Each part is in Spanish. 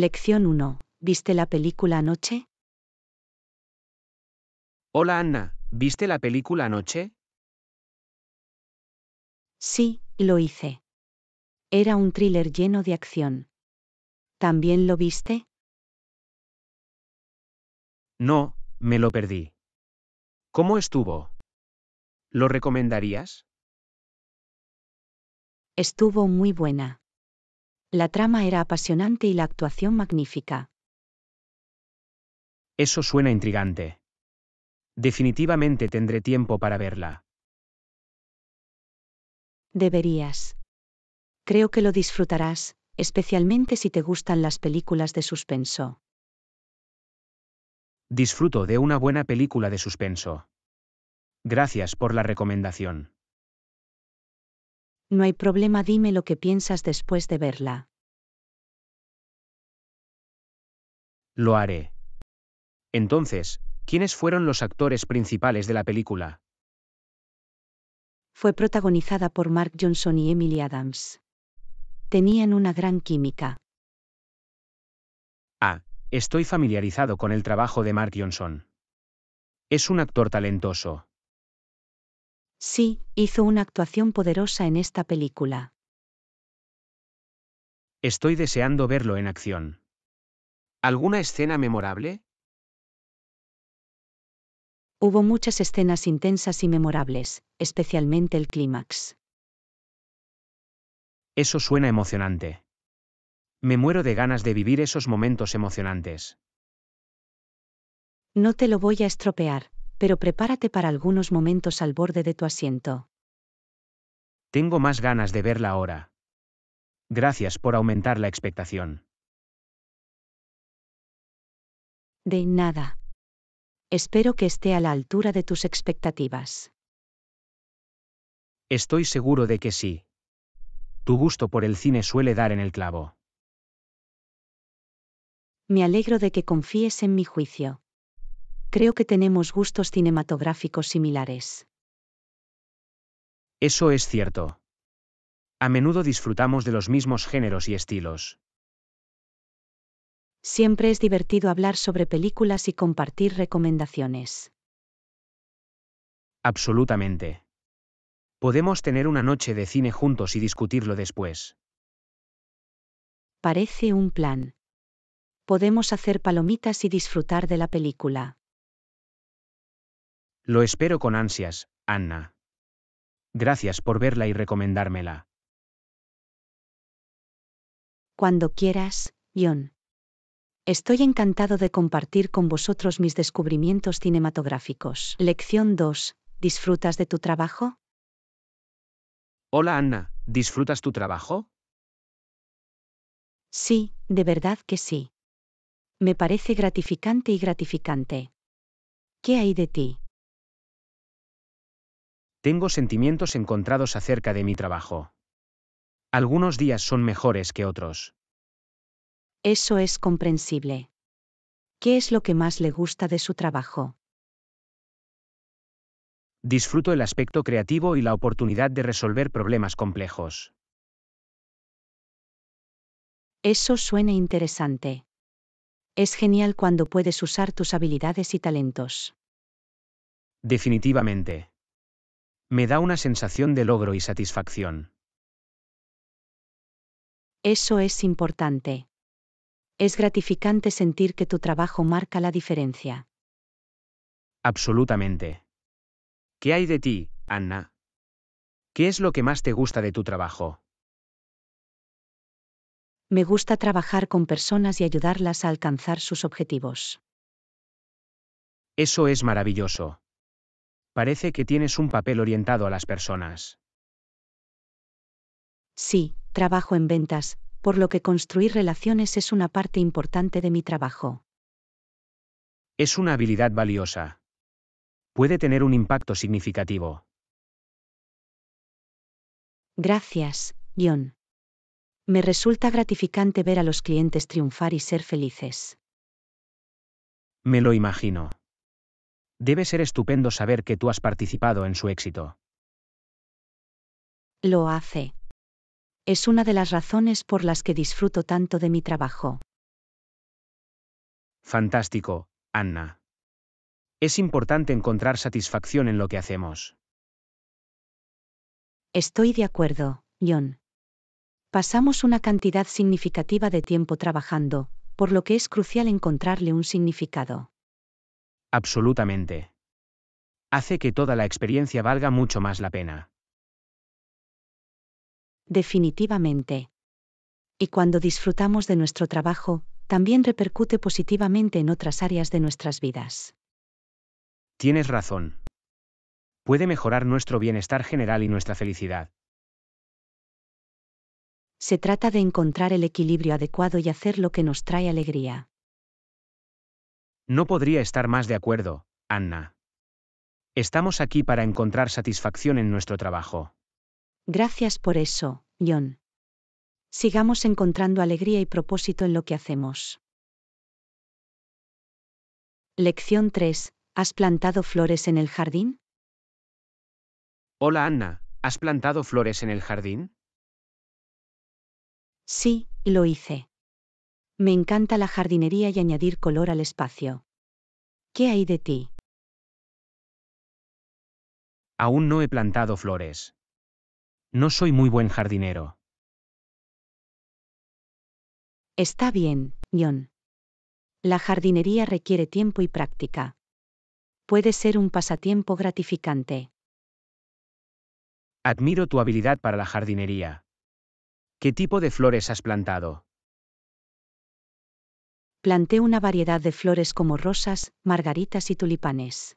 Lección 1. ¿Viste la película anoche? Hola Ana, ¿viste la película anoche? Sí, lo hice. Era un thriller lleno de acción. ¿También lo viste? No, me lo perdí. ¿Cómo estuvo? ¿Lo recomendarías? Estuvo muy buena. La trama era apasionante y la actuación magnífica. Eso suena intrigante. Definitivamente tendré tiempo para verla. Deberías. Creo que lo disfrutarás, especialmente si te gustan las películas de suspenso. Disfruto de una buena película de suspenso. Gracias por la recomendación. No hay problema, dime lo que piensas después de verla. Lo haré. Entonces, ¿quiénes fueron los actores principales de la película? Fue protagonizada por Mark Johnson y Emily Adams. Tenían una gran química. Ah, estoy familiarizado con el trabajo de Mark Johnson. Es un actor talentoso. Sí, hizo una actuación poderosa en esta película. Estoy deseando verlo en acción. ¿Alguna escena memorable? Hubo muchas escenas intensas y memorables, especialmente el clímax. Eso suena emocionante. Me muero de ganas de vivir esos momentos emocionantes. No te lo voy a estropear, pero prepárate para algunos momentos al borde de tu asiento. Tengo más ganas de verla ahora. Gracias por aumentar la expectación. De nada. Espero que esté a la altura de tus expectativas. Estoy seguro de que sí. Tu gusto por el cine suele dar en el clavo. Me alegro de que confíes en mi juicio creo que tenemos gustos cinematográficos similares. Eso es cierto. A menudo disfrutamos de los mismos géneros y estilos. Siempre es divertido hablar sobre películas y compartir recomendaciones. Absolutamente. Podemos tener una noche de cine juntos y discutirlo después. Parece un plan. Podemos hacer palomitas y disfrutar de la película. Lo espero con ansias, Anna. Gracias por verla y recomendármela. Cuando quieras, John. Estoy encantado de compartir con vosotros mis descubrimientos cinematográficos. Lección 2. ¿Disfrutas de tu trabajo? Hola Anna, ¿disfrutas tu trabajo? Sí, de verdad que sí. Me parece gratificante y gratificante. ¿Qué hay de ti? Tengo sentimientos encontrados acerca de mi trabajo. Algunos días son mejores que otros. Eso es comprensible. ¿Qué es lo que más le gusta de su trabajo? Disfruto el aspecto creativo y la oportunidad de resolver problemas complejos. Eso suena interesante. Es genial cuando puedes usar tus habilidades y talentos. Definitivamente. Me da una sensación de logro y satisfacción. Eso es importante. Es gratificante sentir que tu trabajo marca la diferencia. Absolutamente. ¿Qué hay de ti, Anna? ¿Qué es lo que más te gusta de tu trabajo? Me gusta trabajar con personas y ayudarlas a alcanzar sus objetivos. Eso es maravilloso. Parece que tienes un papel orientado a las personas. Sí, trabajo en ventas, por lo que construir relaciones es una parte importante de mi trabajo. Es una habilidad valiosa. Puede tener un impacto significativo. Gracias, John. Me resulta gratificante ver a los clientes triunfar y ser felices. Me lo imagino. Debe ser estupendo saber que tú has participado en su éxito. Lo hace. Es una de las razones por las que disfruto tanto de mi trabajo. Fantástico, Anna. Es importante encontrar satisfacción en lo que hacemos. Estoy de acuerdo, John. Pasamos una cantidad significativa de tiempo trabajando, por lo que es crucial encontrarle un significado absolutamente. Hace que toda la experiencia valga mucho más la pena. Definitivamente. Y cuando disfrutamos de nuestro trabajo, también repercute positivamente en otras áreas de nuestras vidas. Tienes razón. Puede mejorar nuestro bienestar general y nuestra felicidad. Se trata de encontrar el equilibrio adecuado y hacer lo que nos trae alegría. No podría estar más de acuerdo, Anna. Estamos aquí para encontrar satisfacción en nuestro trabajo. Gracias por eso, John. Sigamos encontrando alegría y propósito en lo que hacemos. Lección 3. ¿Has plantado flores en el jardín? Hola Anna, ¿has plantado flores en el jardín? Sí, lo hice. Me encanta la jardinería y añadir color al espacio. ¿Qué hay de ti? Aún no he plantado flores. No soy muy buen jardinero. Está bien, John. La jardinería requiere tiempo y práctica. Puede ser un pasatiempo gratificante. Admiro tu habilidad para la jardinería. ¿Qué tipo de flores has plantado? planté una variedad de flores como rosas, margaritas y tulipanes.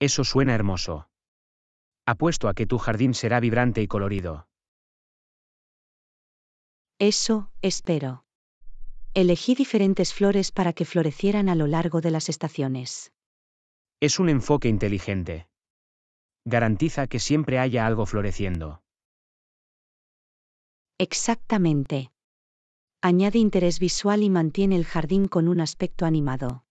Eso suena hermoso. Apuesto a que tu jardín será vibrante y colorido. Eso, espero. Elegí diferentes flores para que florecieran a lo largo de las estaciones. Es un enfoque inteligente. Garantiza que siempre haya algo floreciendo. Exactamente añade interés visual y mantiene el jardín con un aspecto animado.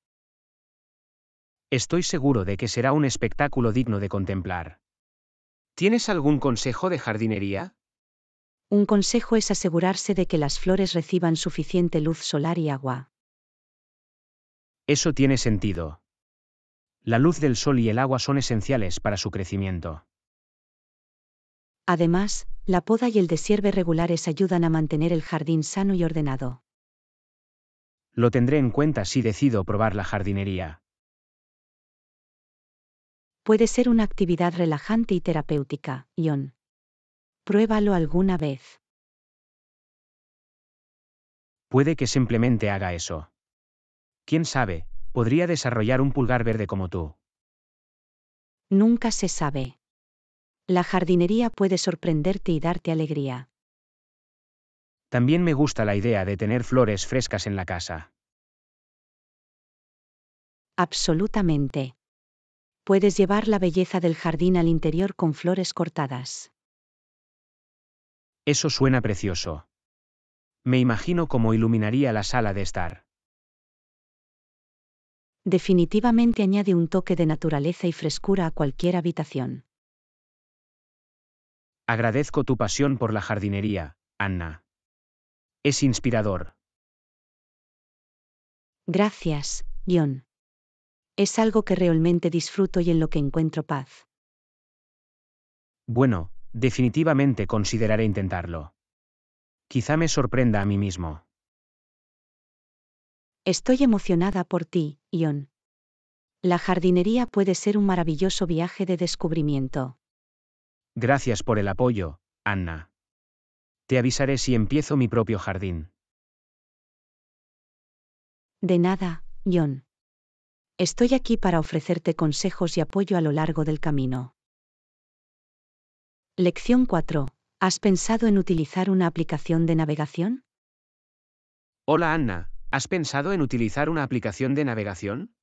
Estoy seguro de que será un espectáculo digno de contemplar. ¿Tienes algún consejo de jardinería? Un consejo es asegurarse de que las flores reciban suficiente luz solar y agua. Eso tiene sentido. La luz del sol y el agua son esenciales para su crecimiento. Además, la poda y el desierve regulares ayudan a mantener el jardín sano y ordenado. Lo tendré en cuenta si decido probar la jardinería. Puede ser una actividad relajante y terapéutica, Ion. Pruébalo alguna vez. Puede que simplemente haga eso. Quién sabe, podría desarrollar un pulgar verde como tú. Nunca se sabe. La jardinería puede sorprenderte y darte alegría. También me gusta la idea de tener flores frescas en la casa. Absolutamente. Puedes llevar la belleza del jardín al interior con flores cortadas. Eso suena precioso. Me imagino cómo iluminaría la sala de estar. Definitivamente añade un toque de naturaleza y frescura a cualquier habitación. Agradezco tu pasión por la jardinería, Anna. Es inspirador. Gracias, John. Es algo que realmente disfruto y en lo que encuentro paz. Bueno, definitivamente consideraré intentarlo. Quizá me sorprenda a mí mismo. Estoy emocionada por ti, Ion. La jardinería puede ser un maravilloso viaje de descubrimiento. Gracias por el apoyo, Anna. Te avisaré si empiezo mi propio jardín. De nada, John. Estoy aquí para ofrecerte consejos y apoyo a lo largo del camino. Lección 4. ¿Has pensado en utilizar una aplicación de navegación? Hola Anna, ¿has pensado en utilizar una aplicación de navegación?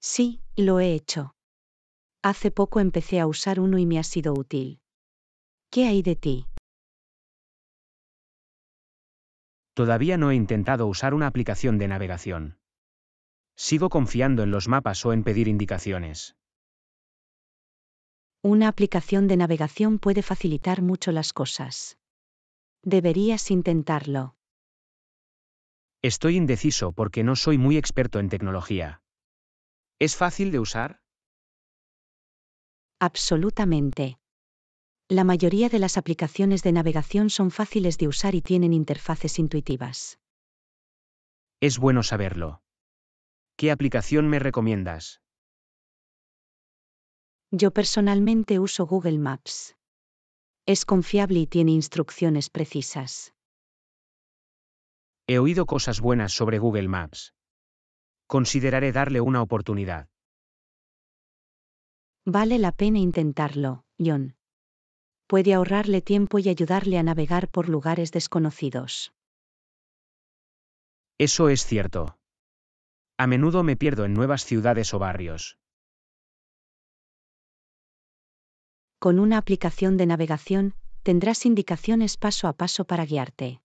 Sí, lo he hecho. Hace poco empecé a usar uno y me ha sido útil. ¿Qué hay de ti? Todavía no he intentado usar una aplicación de navegación. Sigo confiando en los mapas o en pedir indicaciones. Una aplicación de navegación puede facilitar mucho las cosas. Deberías intentarlo. Estoy indeciso porque no soy muy experto en tecnología. ¿Es fácil de usar? Absolutamente. La mayoría de las aplicaciones de navegación son fáciles de usar y tienen interfaces intuitivas. Es bueno saberlo. ¿Qué aplicación me recomiendas? Yo personalmente uso Google Maps. Es confiable y tiene instrucciones precisas. He oído cosas buenas sobre Google Maps. Consideraré darle una oportunidad. Vale la pena intentarlo, John. Puede ahorrarle tiempo y ayudarle a navegar por lugares desconocidos. Eso es cierto. A menudo me pierdo en nuevas ciudades o barrios. Con una aplicación de navegación, tendrás indicaciones paso a paso para guiarte.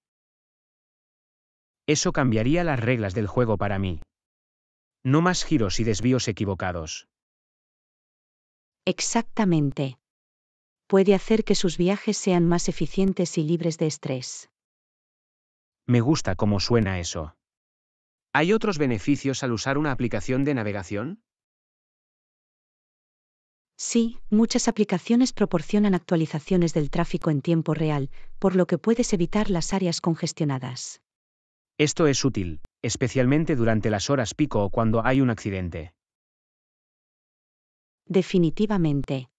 Eso cambiaría las reglas del juego para mí. No más giros y desvíos equivocados. Exactamente. Puede hacer que sus viajes sean más eficientes y libres de estrés. Me gusta cómo suena eso. ¿Hay otros beneficios al usar una aplicación de navegación? Sí, muchas aplicaciones proporcionan actualizaciones del tráfico en tiempo real, por lo que puedes evitar las áreas congestionadas. Esto es útil, especialmente durante las horas pico o cuando hay un accidente. Definitivamente.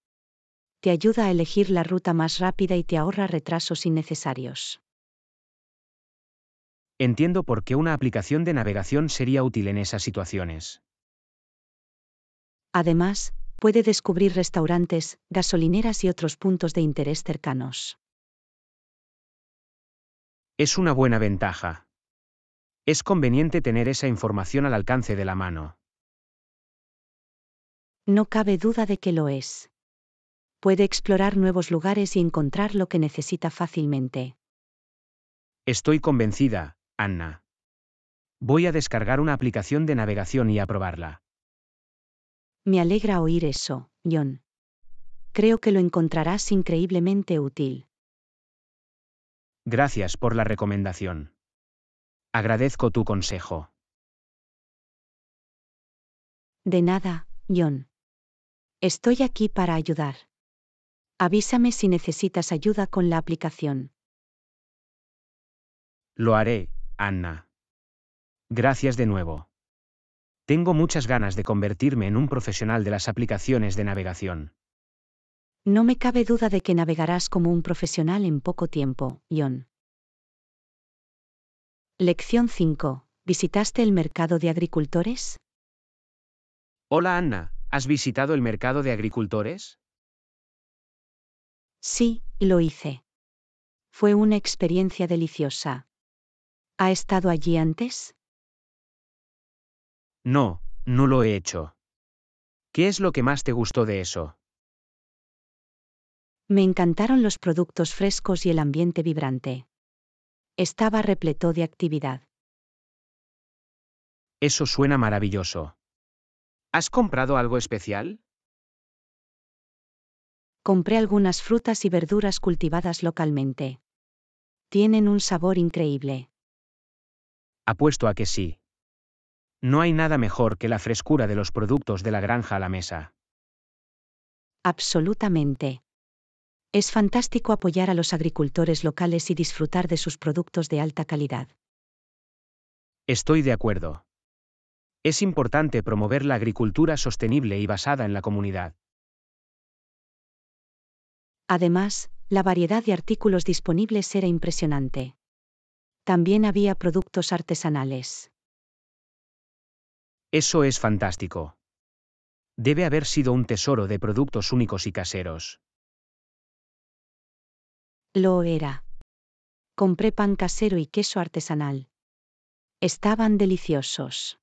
Te ayuda a elegir la ruta más rápida y te ahorra retrasos innecesarios. Entiendo por qué una aplicación de navegación sería útil en esas situaciones. Además, puede descubrir restaurantes, gasolineras y otros puntos de interés cercanos. Es una buena ventaja. Es conveniente tener esa información al alcance de la mano. No cabe duda de que lo es. Puede explorar nuevos lugares y encontrar lo que necesita fácilmente. Estoy convencida, Anna. Voy a descargar una aplicación de navegación y a probarla. Me alegra oír eso, John. Creo que lo encontrarás increíblemente útil. Gracias por la recomendación. Agradezco tu consejo. De nada, John. Estoy aquí para ayudar. Avísame si necesitas ayuda con la aplicación. Lo haré, Anna. Gracias de nuevo. Tengo muchas ganas de convertirme en un profesional de las aplicaciones de navegación. No me cabe duda de que navegarás como un profesional en poco tiempo, John. Lección 5. ¿Visitaste el mercado de agricultores? Hola Anna, ¿Has visitado el mercado de agricultores? Sí, lo hice. Fue una experiencia deliciosa. ¿Ha estado allí antes? No, no lo he hecho. ¿Qué es lo que más te gustó de eso? Me encantaron los productos frescos y el ambiente vibrante. Estaba repleto de actividad. Eso suena maravilloso. ¿Has comprado algo especial? Compré algunas frutas y verduras cultivadas localmente. Tienen un sabor increíble. Apuesto a que sí. No hay nada mejor que la frescura de los productos de la granja a la mesa. Absolutamente. Es fantástico apoyar a los agricultores locales y disfrutar de sus productos de alta calidad. Estoy de acuerdo. Es importante promover la agricultura sostenible y basada en la comunidad. Además, la variedad de artículos disponibles era impresionante. También había productos artesanales. Eso es fantástico. Debe haber sido un tesoro de productos únicos y caseros. Lo era. Compré pan casero y queso artesanal. Estaban deliciosos.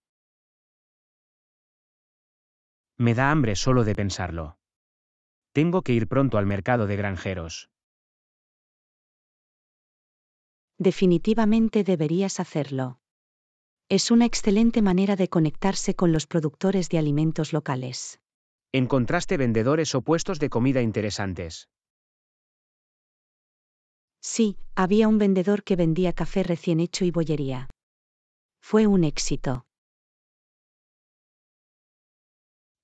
Me da hambre solo de pensarlo. Tengo que ir pronto al mercado de granjeros. Definitivamente deberías hacerlo. Es una excelente manera de conectarse con los productores de alimentos locales. Encontraste vendedores o puestos de comida interesantes. Sí, había un vendedor que vendía café recién hecho y bollería. Fue un éxito.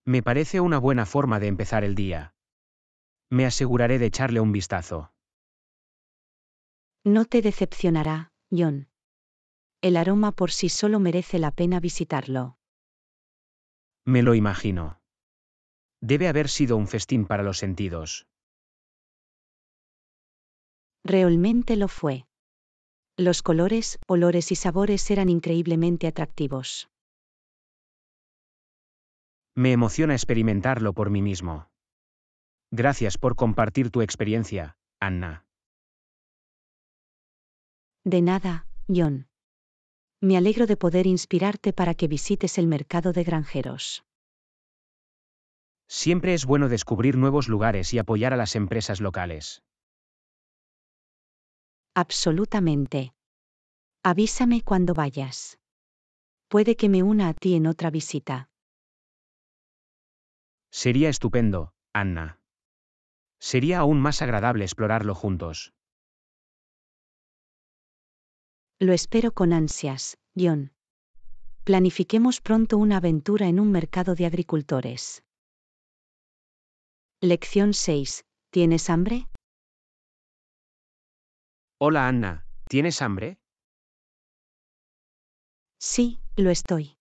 Me parece una buena forma de empezar el día. Me aseguraré de echarle un vistazo. No te decepcionará, John. El aroma por sí solo merece la pena visitarlo. Me lo imagino. Debe haber sido un festín para los sentidos. Realmente lo fue. Los colores, olores y sabores eran increíblemente atractivos. Me emociona experimentarlo por mí mismo. Gracias por compartir tu experiencia, Anna. De nada, John. Me alegro de poder inspirarte para que visites el mercado de granjeros. Siempre es bueno descubrir nuevos lugares y apoyar a las empresas locales. Absolutamente. Avísame cuando vayas. Puede que me una a ti en otra visita. Sería estupendo, Anna. Sería aún más agradable explorarlo juntos. Lo espero con ansias, John. Planifiquemos pronto una aventura en un mercado de agricultores. Lección 6. ¿Tienes hambre? Hola Anna, ¿tienes hambre? Sí, lo estoy.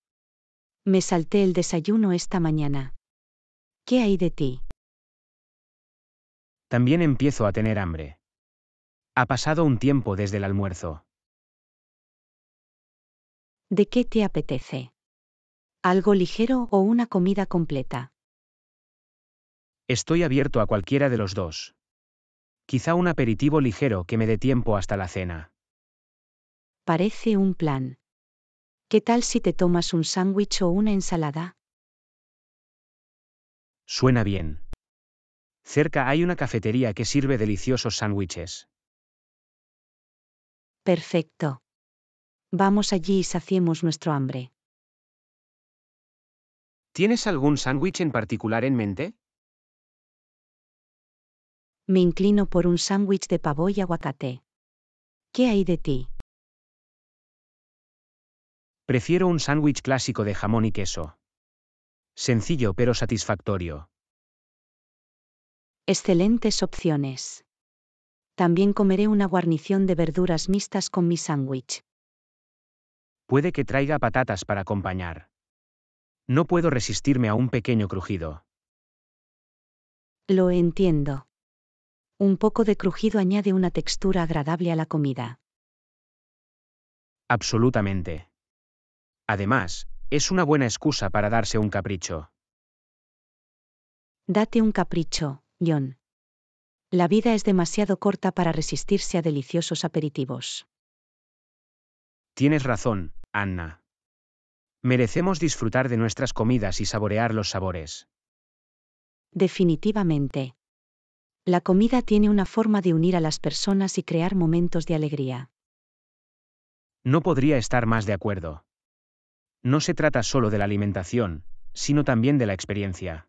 Me salté el desayuno esta mañana. ¿Qué hay de ti? También empiezo a tener hambre. Ha pasado un tiempo desde el almuerzo. ¿De qué te apetece? ¿Algo ligero o una comida completa? Estoy abierto a cualquiera de los dos. Quizá un aperitivo ligero que me dé tiempo hasta la cena. Parece un plan. ¿Qué tal si te tomas un sándwich o una ensalada? Suena bien. Cerca hay una cafetería que sirve deliciosos sándwiches. Perfecto. Vamos allí y saciemos nuestro hambre. ¿Tienes algún sándwich en particular en mente? Me inclino por un sándwich de pavo y aguacate. ¿Qué hay de ti? Prefiero un sándwich clásico de jamón y queso. Sencillo pero satisfactorio. Excelentes opciones. También comeré una guarnición de verduras mixtas con mi sándwich. Puede que traiga patatas para acompañar. No puedo resistirme a un pequeño crujido. Lo entiendo. Un poco de crujido añade una textura agradable a la comida. Absolutamente. Además, es una buena excusa para darse un capricho. Date un capricho, John. La vida es demasiado corta para resistirse a deliciosos aperitivos. Tienes razón, Anna. Merecemos disfrutar de nuestras comidas y saborear los sabores. Definitivamente. La comida tiene una forma de unir a las personas y crear momentos de alegría. No podría estar más de acuerdo no se trata solo de la alimentación, sino también de la experiencia.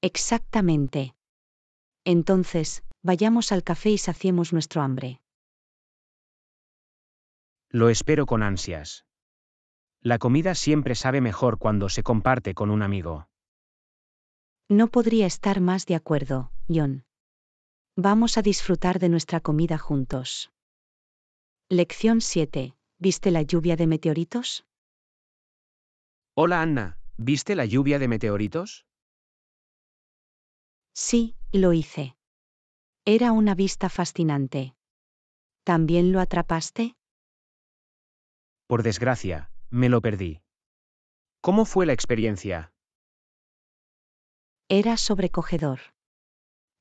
Exactamente. Entonces, vayamos al café y saciemos nuestro hambre. Lo espero con ansias. La comida siempre sabe mejor cuando se comparte con un amigo. No podría estar más de acuerdo, John. Vamos a disfrutar de nuestra comida juntos. Lección 7. ¿Viste la lluvia de meteoritos? Hola Anna, ¿viste la lluvia de meteoritos? Sí, lo hice. Era una vista fascinante. ¿También lo atrapaste? Por desgracia, me lo perdí. ¿Cómo fue la experiencia? Era sobrecogedor.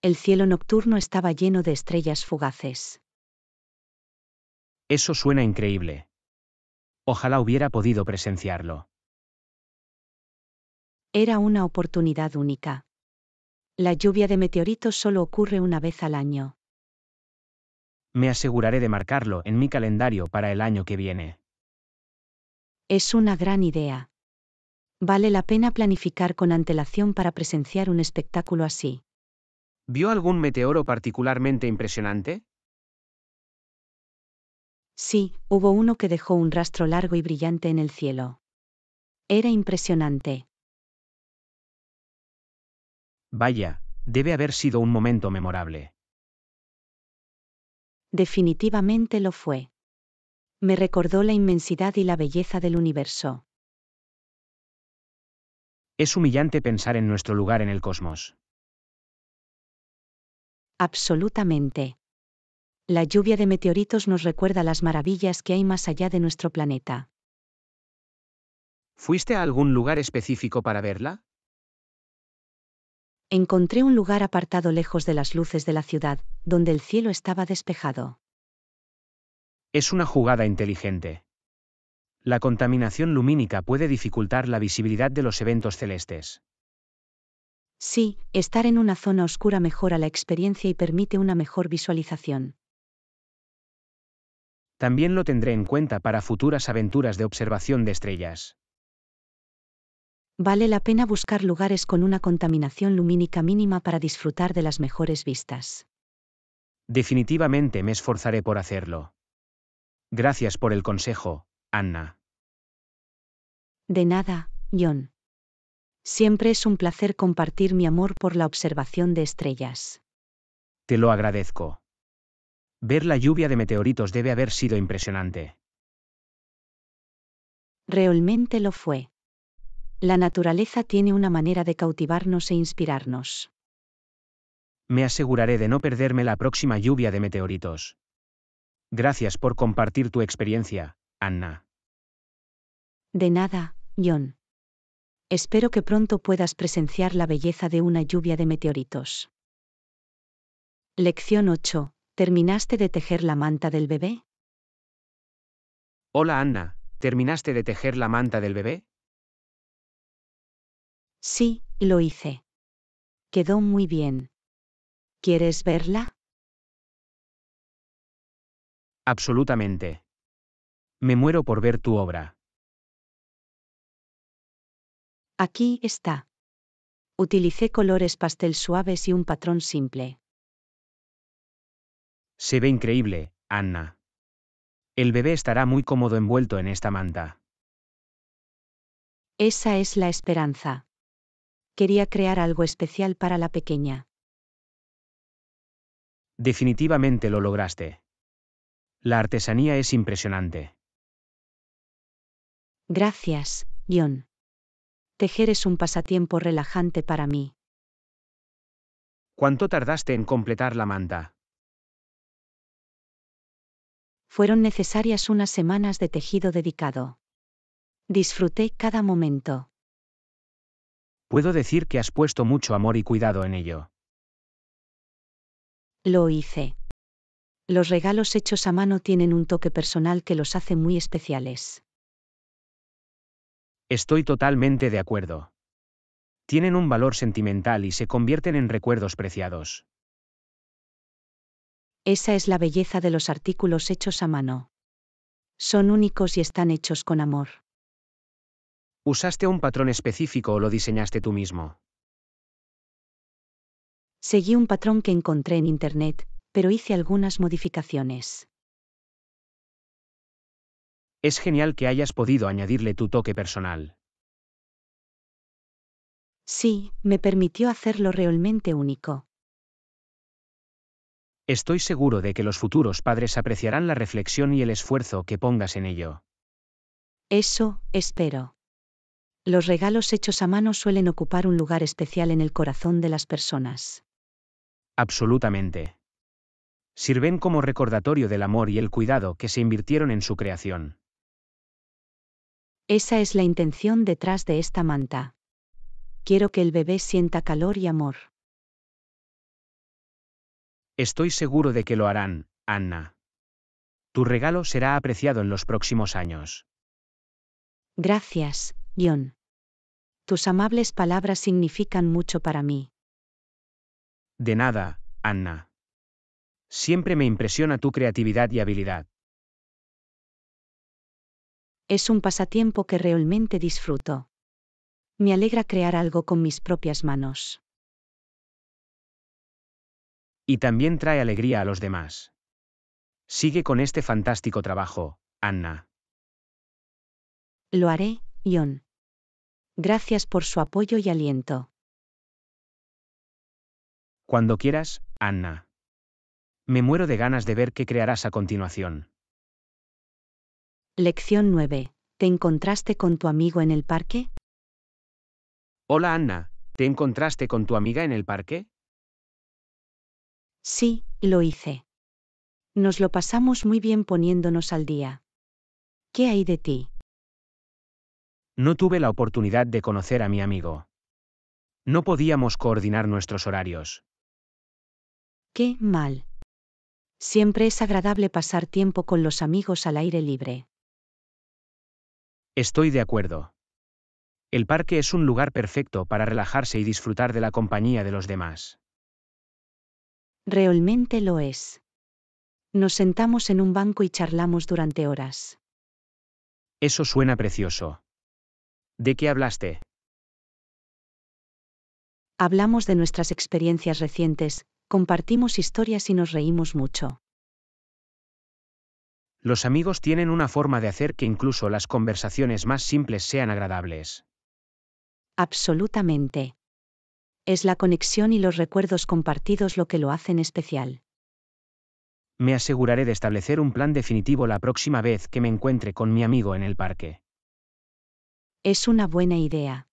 El cielo nocturno estaba lleno de estrellas fugaces. Eso suena increíble. Ojalá hubiera podido presenciarlo. Era una oportunidad única. La lluvia de meteoritos solo ocurre una vez al año. Me aseguraré de marcarlo en mi calendario para el año que viene. Es una gran idea. Vale la pena planificar con antelación para presenciar un espectáculo así. ¿Vio algún meteoro particularmente impresionante? Sí, hubo uno que dejó un rastro largo y brillante en el cielo. Era impresionante. Vaya, debe haber sido un momento memorable. Definitivamente lo fue. Me recordó la inmensidad y la belleza del universo. Es humillante pensar en nuestro lugar en el cosmos. Absolutamente. La lluvia de meteoritos nos recuerda las maravillas que hay más allá de nuestro planeta. ¿Fuiste a algún lugar específico para verla? Encontré un lugar apartado lejos de las luces de la ciudad, donde el cielo estaba despejado. Es una jugada inteligente. La contaminación lumínica puede dificultar la visibilidad de los eventos celestes. Sí, estar en una zona oscura mejora la experiencia y permite una mejor visualización. También lo tendré en cuenta para futuras aventuras de observación de estrellas. Vale la pena buscar lugares con una contaminación lumínica mínima para disfrutar de las mejores vistas. Definitivamente me esforzaré por hacerlo. Gracias por el consejo, Anna. De nada, John. Siempre es un placer compartir mi amor por la observación de estrellas. Te lo agradezco. Ver la lluvia de meteoritos debe haber sido impresionante. Realmente lo fue. La naturaleza tiene una manera de cautivarnos e inspirarnos. Me aseguraré de no perderme la próxima lluvia de meteoritos. Gracias por compartir tu experiencia, Anna. De nada, John. Espero que pronto puedas presenciar la belleza de una lluvia de meteoritos. Lección 8. ¿Terminaste de tejer la manta del bebé? Hola Anna, ¿terminaste de tejer la manta del bebé? Sí, lo hice. Quedó muy bien. ¿Quieres verla? Absolutamente. Me muero por ver tu obra. Aquí está. Utilicé colores pastel suaves y un patrón simple. Se ve increíble, Anna. El bebé estará muy cómodo envuelto en esta manta. Esa es la esperanza. Quería crear algo especial para la pequeña. Definitivamente lo lograste. La artesanía es impresionante. Gracias, John. Tejer es un pasatiempo relajante para mí. ¿Cuánto tardaste en completar la manta? fueron necesarias unas semanas de tejido dedicado. Disfruté cada momento. Puedo decir que has puesto mucho amor y cuidado en ello. Lo hice. Los regalos hechos a mano tienen un toque personal que los hace muy especiales. Estoy totalmente de acuerdo. Tienen un valor sentimental y se convierten en recuerdos preciados. Esa es la belleza de los artículos hechos a mano. Son únicos y están hechos con amor. ¿Usaste un patrón específico o lo diseñaste tú mismo? Seguí un patrón que encontré en Internet, pero hice algunas modificaciones. Es genial que hayas podido añadirle tu toque personal. Sí, me permitió hacerlo realmente único. Estoy seguro de que los futuros padres apreciarán la reflexión y el esfuerzo que pongas en ello. Eso, espero. Los regalos hechos a mano suelen ocupar un lugar especial en el corazón de las personas. Absolutamente. Sirven como recordatorio del amor y el cuidado que se invirtieron en su creación. Esa es la intención detrás de esta manta. Quiero que el bebé sienta calor y amor. Estoy seguro de que lo harán, Anna. Tu regalo será apreciado en los próximos años. Gracias, John. Tus amables palabras significan mucho para mí. De nada, Anna. Siempre me impresiona tu creatividad y habilidad. Es un pasatiempo que realmente disfruto. Me alegra crear algo con mis propias manos. Y también trae alegría a los demás. Sigue con este fantástico trabajo, Anna. Lo haré, Ion. Gracias por su apoyo y aliento. Cuando quieras, Anna. Me muero de ganas de ver qué crearás a continuación. Lección 9. ¿Te encontraste con tu amigo en el parque? Hola Anna, ¿te encontraste con tu amiga en el parque? Sí, lo hice. Nos lo pasamos muy bien poniéndonos al día. ¿Qué hay de ti? No tuve la oportunidad de conocer a mi amigo. No podíamos coordinar nuestros horarios. Qué mal. Siempre es agradable pasar tiempo con los amigos al aire libre. Estoy de acuerdo. El parque es un lugar perfecto para relajarse y disfrutar de la compañía de los demás. Realmente lo es. Nos sentamos en un banco y charlamos durante horas. Eso suena precioso. ¿De qué hablaste? Hablamos de nuestras experiencias recientes, compartimos historias y nos reímos mucho. Los amigos tienen una forma de hacer que incluso las conversaciones más simples sean agradables. Absolutamente. Es la conexión y los recuerdos compartidos lo que lo hacen especial. Me aseguraré de establecer un plan definitivo la próxima vez que me encuentre con mi amigo en el parque. Es una buena idea.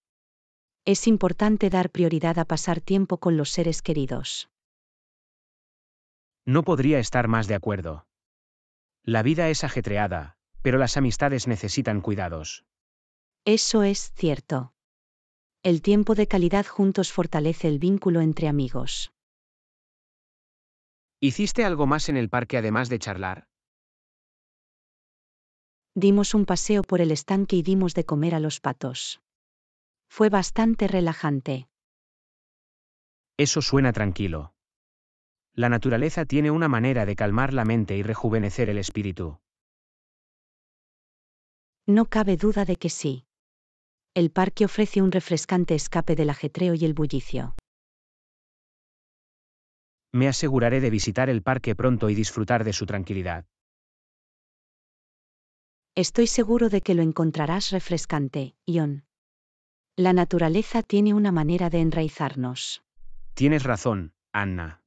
Es importante dar prioridad a pasar tiempo con los seres queridos. No podría estar más de acuerdo. La vida es ajetreada, pero las amistades necesitan cuidados. Eso es cierto. El tiempo de calidad juntos fortalece el vínculo entre amigos. ¿Hiciste algo más en el parque además de charlar? Dimos un paseo por el estanque y dimos de comer a los patos. Fue bastante relajante. Eso suena tranquilo. La naturaleza tiene una manera de calmar la mente y rejuvenecer el espíritu. No cabe duda de que sí el parque ofrece un refrescante escape del ajetreo y el bullicio. Me aseguraré de visitar el parque pronto y disfrutar de su tranquilidad. Estoy seguro de que lo encontrarás refrescante, Ion. La naturaleza tiene una manera de enraizarnos. Tienes razón, Anna.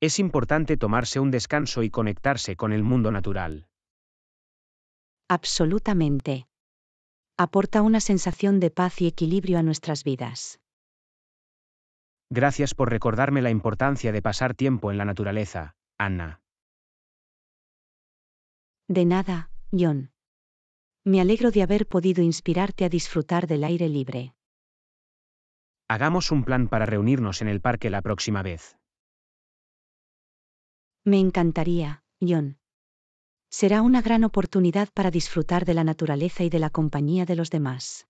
Es importante tomarse un descanso y conectarse con el mundo natural. Absolutamente aporta una sensación de paz y equilibrio a nuestras vidas. Gracias por recordarme la importancia de pasar tiempo en la naturaleza, Anna. De nada, John. Me alegro de haber podido inspirarte a disfrutar del aire libre. Hagamos un plan para reunirnos en el parque la próxima vez. Me encantaría, John será una gran oportunidad para disfrutar de la naturaleza y de la compañía de los demás.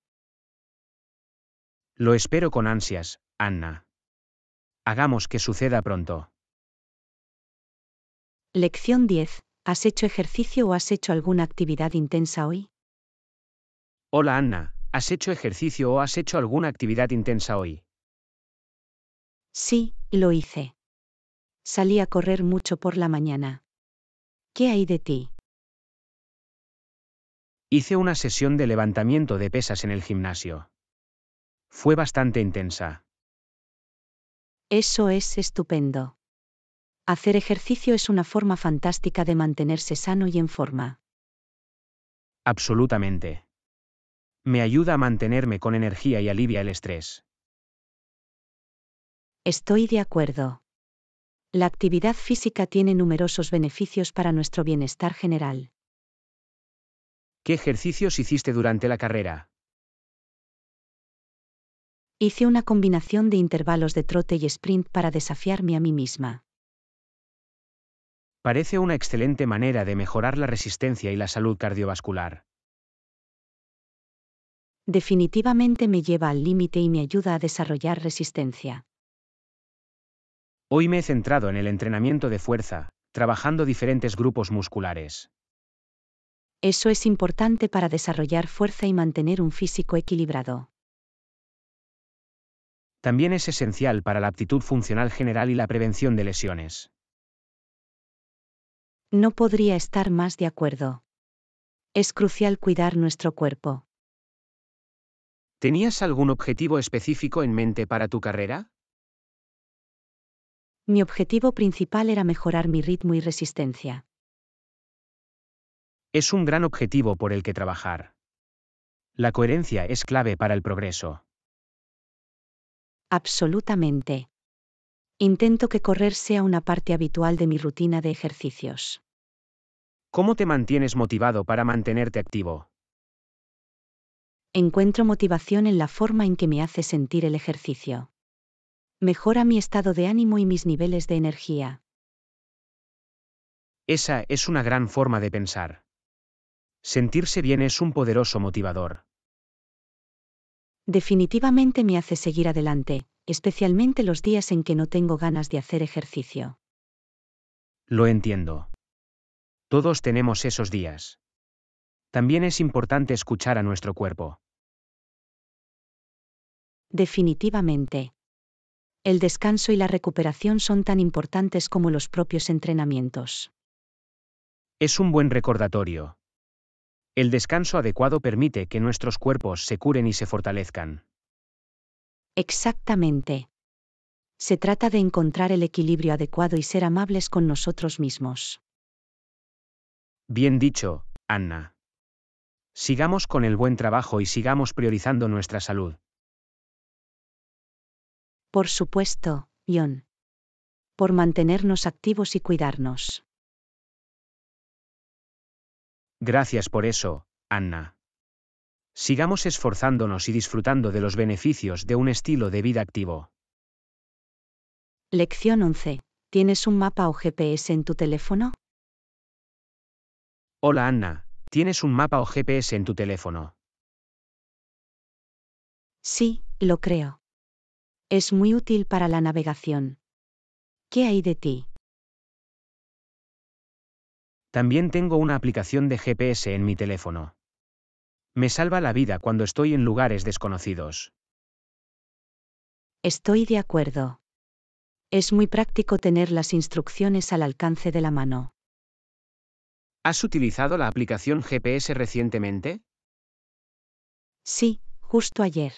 Lo espero con ansias, Anna. Hagamos que suceda pronto. Lección 10. ¿Has hecho ejercicio o has hecho alguna actividad intensa hoy? Hola Anna, ¿has hecho ejercicio o has hecho alguna actividad intensa hoy? Sí, lo hice. Salí a correr mucho por la mañana. ¿Qué hay de ti? Hice una sesión de levantamiento de pesas en el gimnasio. Fue bastante intensa. Eso es estupendo. Hacer ejercicio es una forma fantástica de mantenerse sano y en forma. Absolutamente. Me ayuda a mantenerme con energía y alivia el estrés. Estoy de acuerdo. La actividad física tiene numerosos beneficios para nuestro bienestar general. ¿Qué ejercicios hiciste durante la carrera? Hice una combinación de intervalos de trote y sprint para desafiarme a mí misma. Parece una excelente manera de mejorar la resistencia y la salud cardiovascular. Definitivamente me lleva al límite y me ayuda a desarrollar resistencia. Hoy me he centrado en el entrenamiento de fuerza, trabajando diferentes grupos musculares. Eso es importante para desarrollar fuerza y mantener un físico equilibrado. También es esencial para la aptitud funcional general y la prevención de lesiones. No podría estar más de acuerdo. Es crucial cuidar nuestro cuerpo. ¿Tenías algún objetivo específico en mente para tu carrera? Mi objetivo principal era mejorar mi ritmo y resistencia. Es un gran objetivo por el que trabajar. La coherencia es clave para el progreso. Absolutamente. Intento que correr sea una parte habitual de mi rutina de ejercicios. ¿Cómo te mantienes motivado para mantenerte activo? Encuentro motivación en la forma en que me hace sentir el ejercicio. Mejora mi estado de ánimo y mis niveles de energía. Esa es una gran forma de pensar. Sentirse bien es un poderoso motivador. Definitivamente me hace seguir adelante, especialmente los días en que no tengo ganas de hacer ejercicio. Lo entiendo. Todos tenemos esos días. También es importante escuchar a nuestro cuerpo. Definitivamente el descanso y la recuperación son tan importantes como los propios entrenamientos. Es un buen recordatorio. El descanso adecuado permite que nuestros cuerpos se curen y se fortalezcan. Exactamente. Se trata de encontrar el equilibrio adecuado y ser amables con nosotros mismos. Bien dicho, Anna. Sigamos con el buen trabajo y sigamos priorizando nuestra salud. Por supuesto, Ion. Por mantenernos activos y cuidarnos. Gracias por eso, Anna. Sigamos esforzándonos y disfrutando de los beneficios de un estilo de vida activo. Lección 11. ¿Tienes un mapa o GPS en tu teléfono? Hola Anna, ¿tienes un mapa o GPS en tu teléfono? Sí, lo creo. Es muy útil para la navegación. ¿Qué hay de ti? También tengo una aplicación de GPS en mi teléfono. Me salva la vida cuando estoy en lugares desconocidos. Estoy de acuerdo. Es muy práctico tener las instrucciones al alcance de la mano. ¿Has utilizado la aplicación GPS recientemente? Sí, justo ayer.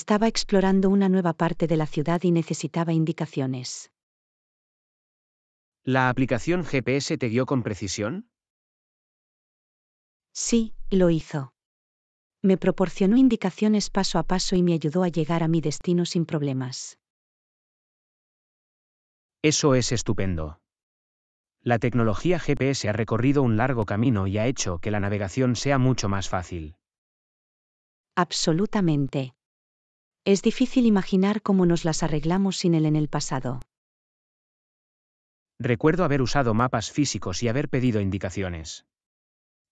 Estaba explorando una nueva parte de la ciudad y necesitaba indicaciones. ¿La aplicación GPS te guió con precisión? Sí, lo hizo. Me proporcionó indicaciones paso a paso y me ayudó a llegar a mi destino sin problemas. Eso es estupendo. La tecnología GPS ha recorrido un largo camino y ha hecho que la navegación sea mucho más fácil. Absolutamente. Es difícil imaginar cómo nos las arreglamos sin él en el pasado. Recuerdo haber usado mapas físicos y haber pedido indicaciones.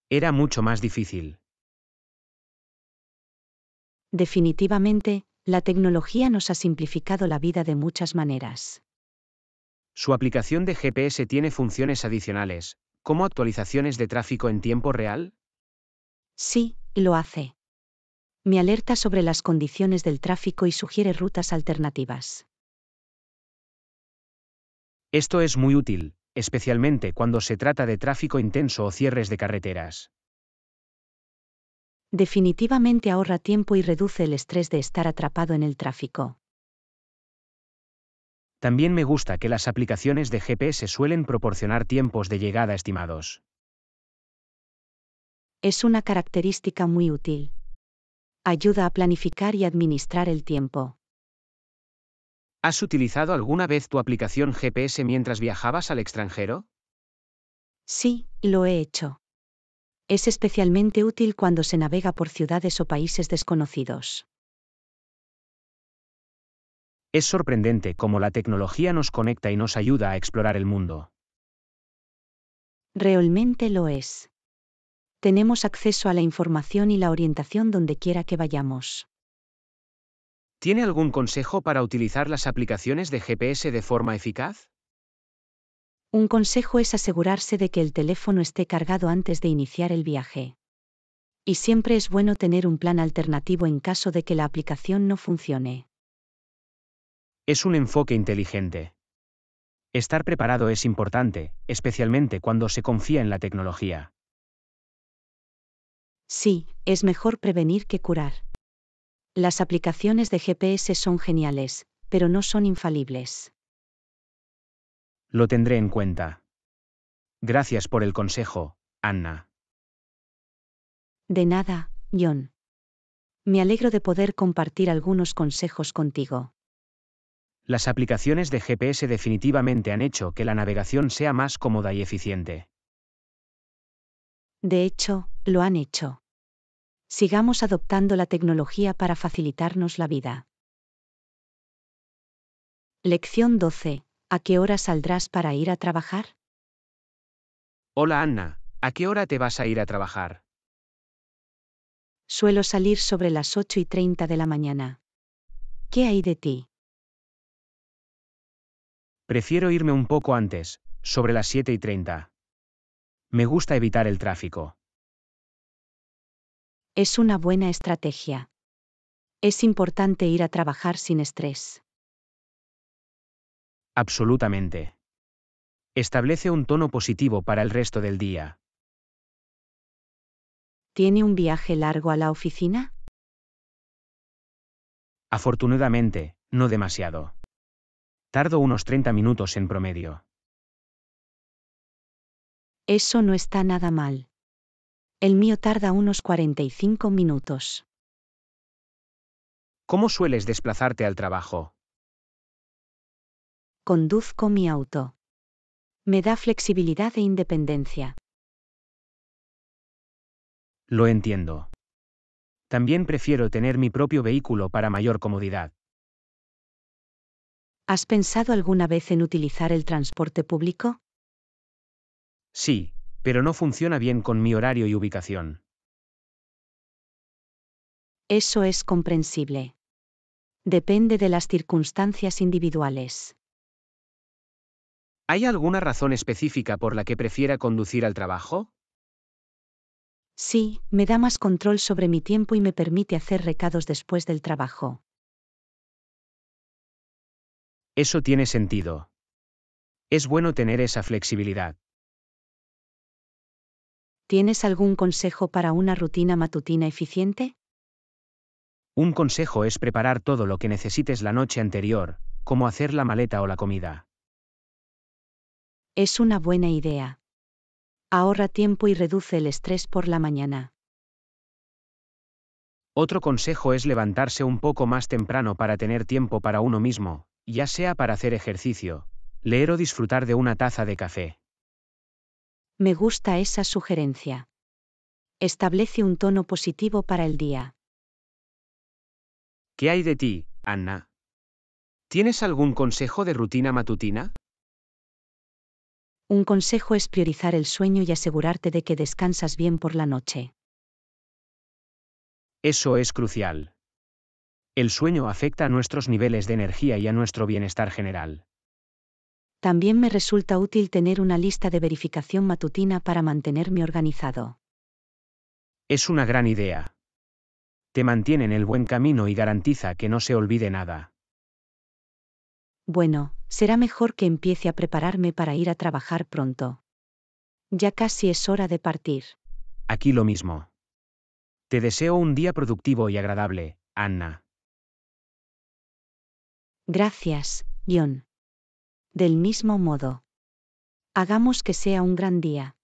Era mucho más difícil. Definitivamente, la tecnología nos ha simplificado la vida de muchas maneras. Su aplicación de GPS tiene funciones adicionales, como actualizaciones de tráfico en tiempo real? Sí, lo hace me alerta sobre las condiciones del tráfico y sugiere rutas alternativas. Esto es muy útil, especialmente cuando se trata de tráfico intenso o cierres de carreteras. Definitivamente ahorra tiempo y reduce el estrés de estar atrapado en el tráfico. También me gusta que las aplicaciones de GPS suelen proporcionar tiempos de llegada estimados. Es una característica muy útil ayuda a planificar y administrar el tiempo. ¿Has utilizado alguna vez tu aplicación GPS mientras viajabas al extranjero? Sí, lo he hecho. Es especialmente útil cuando se navega por ciudades o países desconocidos. Es sorprendente cómo la tecnología nos conecta y nos ayuda a explorar el mundo. Realmente lo es tenemos acceso a la información y la orientación donde quiera que vayamos. ¿Tiene algún consejo para utilizar las aplicaciones de GPS de forma eficaz? Un consejo es asegurarse de que el teléfono esté cargado antes de iniciar el viaje. Y siempre es bueno tener un plan alternativo en caso de que la aplicación no funcione. Es un enfoque inteligente. Estar preparado es importante, especialmente cuando se confía en la tecnología. Sí, es mejor prevenir que curar. Las aplicaciones de GPS son geniales, pero no son infalibles. Lo tendré en cuenta. Gracias por el consejo, Anna. De nada, John. Me alegro de poder compartir algunos consejos contigo. Las aplicaciones de GPS definitivamente han hecho que la navegación sea más cómoda y eficiente. De hecho, lo han hecho. Sigamos adoptando la tecnología para facilitarnos la vida. Lección 12. ¿A qué hora saldrás para ir a trabajar? Hola Anna, ¿a qué hora te vas a ir a trabajar? Suelo salir sobre las 8 y 30 de la mañana. ¿Qué hay de ti? Prefiero irme un poco antes, sobre las 7 y 30. Me gusta evitar el tráfico. Es una buena estrategia. Es importante ir a trabajar sin estrés. Absolutamente. Establece un tono positivo para el resto del día. ¿Tiene un viaje largo a la oficina? Afortunadamente, no demasiado. Tardo unos 30 minutos en promedio. Eso no está nada mal. El mío tarda unos 45 minutos. ¿Cómo sueles desplazarte al trabajo? Conduzco mi auto. Me da flexibilidad e independencia. Lo entiendo. También prefiero tener mi propio vehículo para mayor comodidad. ¿Has pensado alguna vez en utilizar el transporte público? Sí, pero no funciona bien con mi horario y ubicación. Eso es comprensible. Depende de las circunstancias individuales. ¿Hay alguna razón específica por la que prefiera conducir al trabajo? Sí, me da más control sobre mi tiempo y me permite hacer recados después del trabajo. Eso tiene sentido. Es bueno tener esa flexibilidad. ¿Tienes algún consejo para una rutina matutina eficiente? Un consejo es preparar todo lo que necesites la noche anterior, como hacer la maleta o la comida. Es una buena idea. Ahorra tiempo y reduce el estrés por la mañana. Otro consejo es levantarse un poco más temprano para tener tiempo para uno mismo, ya sea para hacer ejercicio, leer o disfrutar de una taza de café. Me gusta esa sugerencia. Establece un tono positivo para el día. ¿Qué hay de ti, Anna? ¿Tienes algún consejo de rutina matutina? Un consejo es priorizar el sueño y asegurarte de que descansas bien por la noche. Eso es crucial. El sueño afecta a nuestros niveles de energía y a nuestro bienestar general. También me resulta útil tener una lista de verificación matutina para mantenerme organizado. Es una gran idea. Te mantiene en el buen camino y garantiza que no se olvide nada. Bueno, será mejor que empiece a prepararme para ir a trabajar pronto. Ya casi es hora de partir. Aquí lo mismo. Te deseo un día productivo y agradable, Anna. Gracias, John. Del mismo modo. Hagamos que sea un gran día.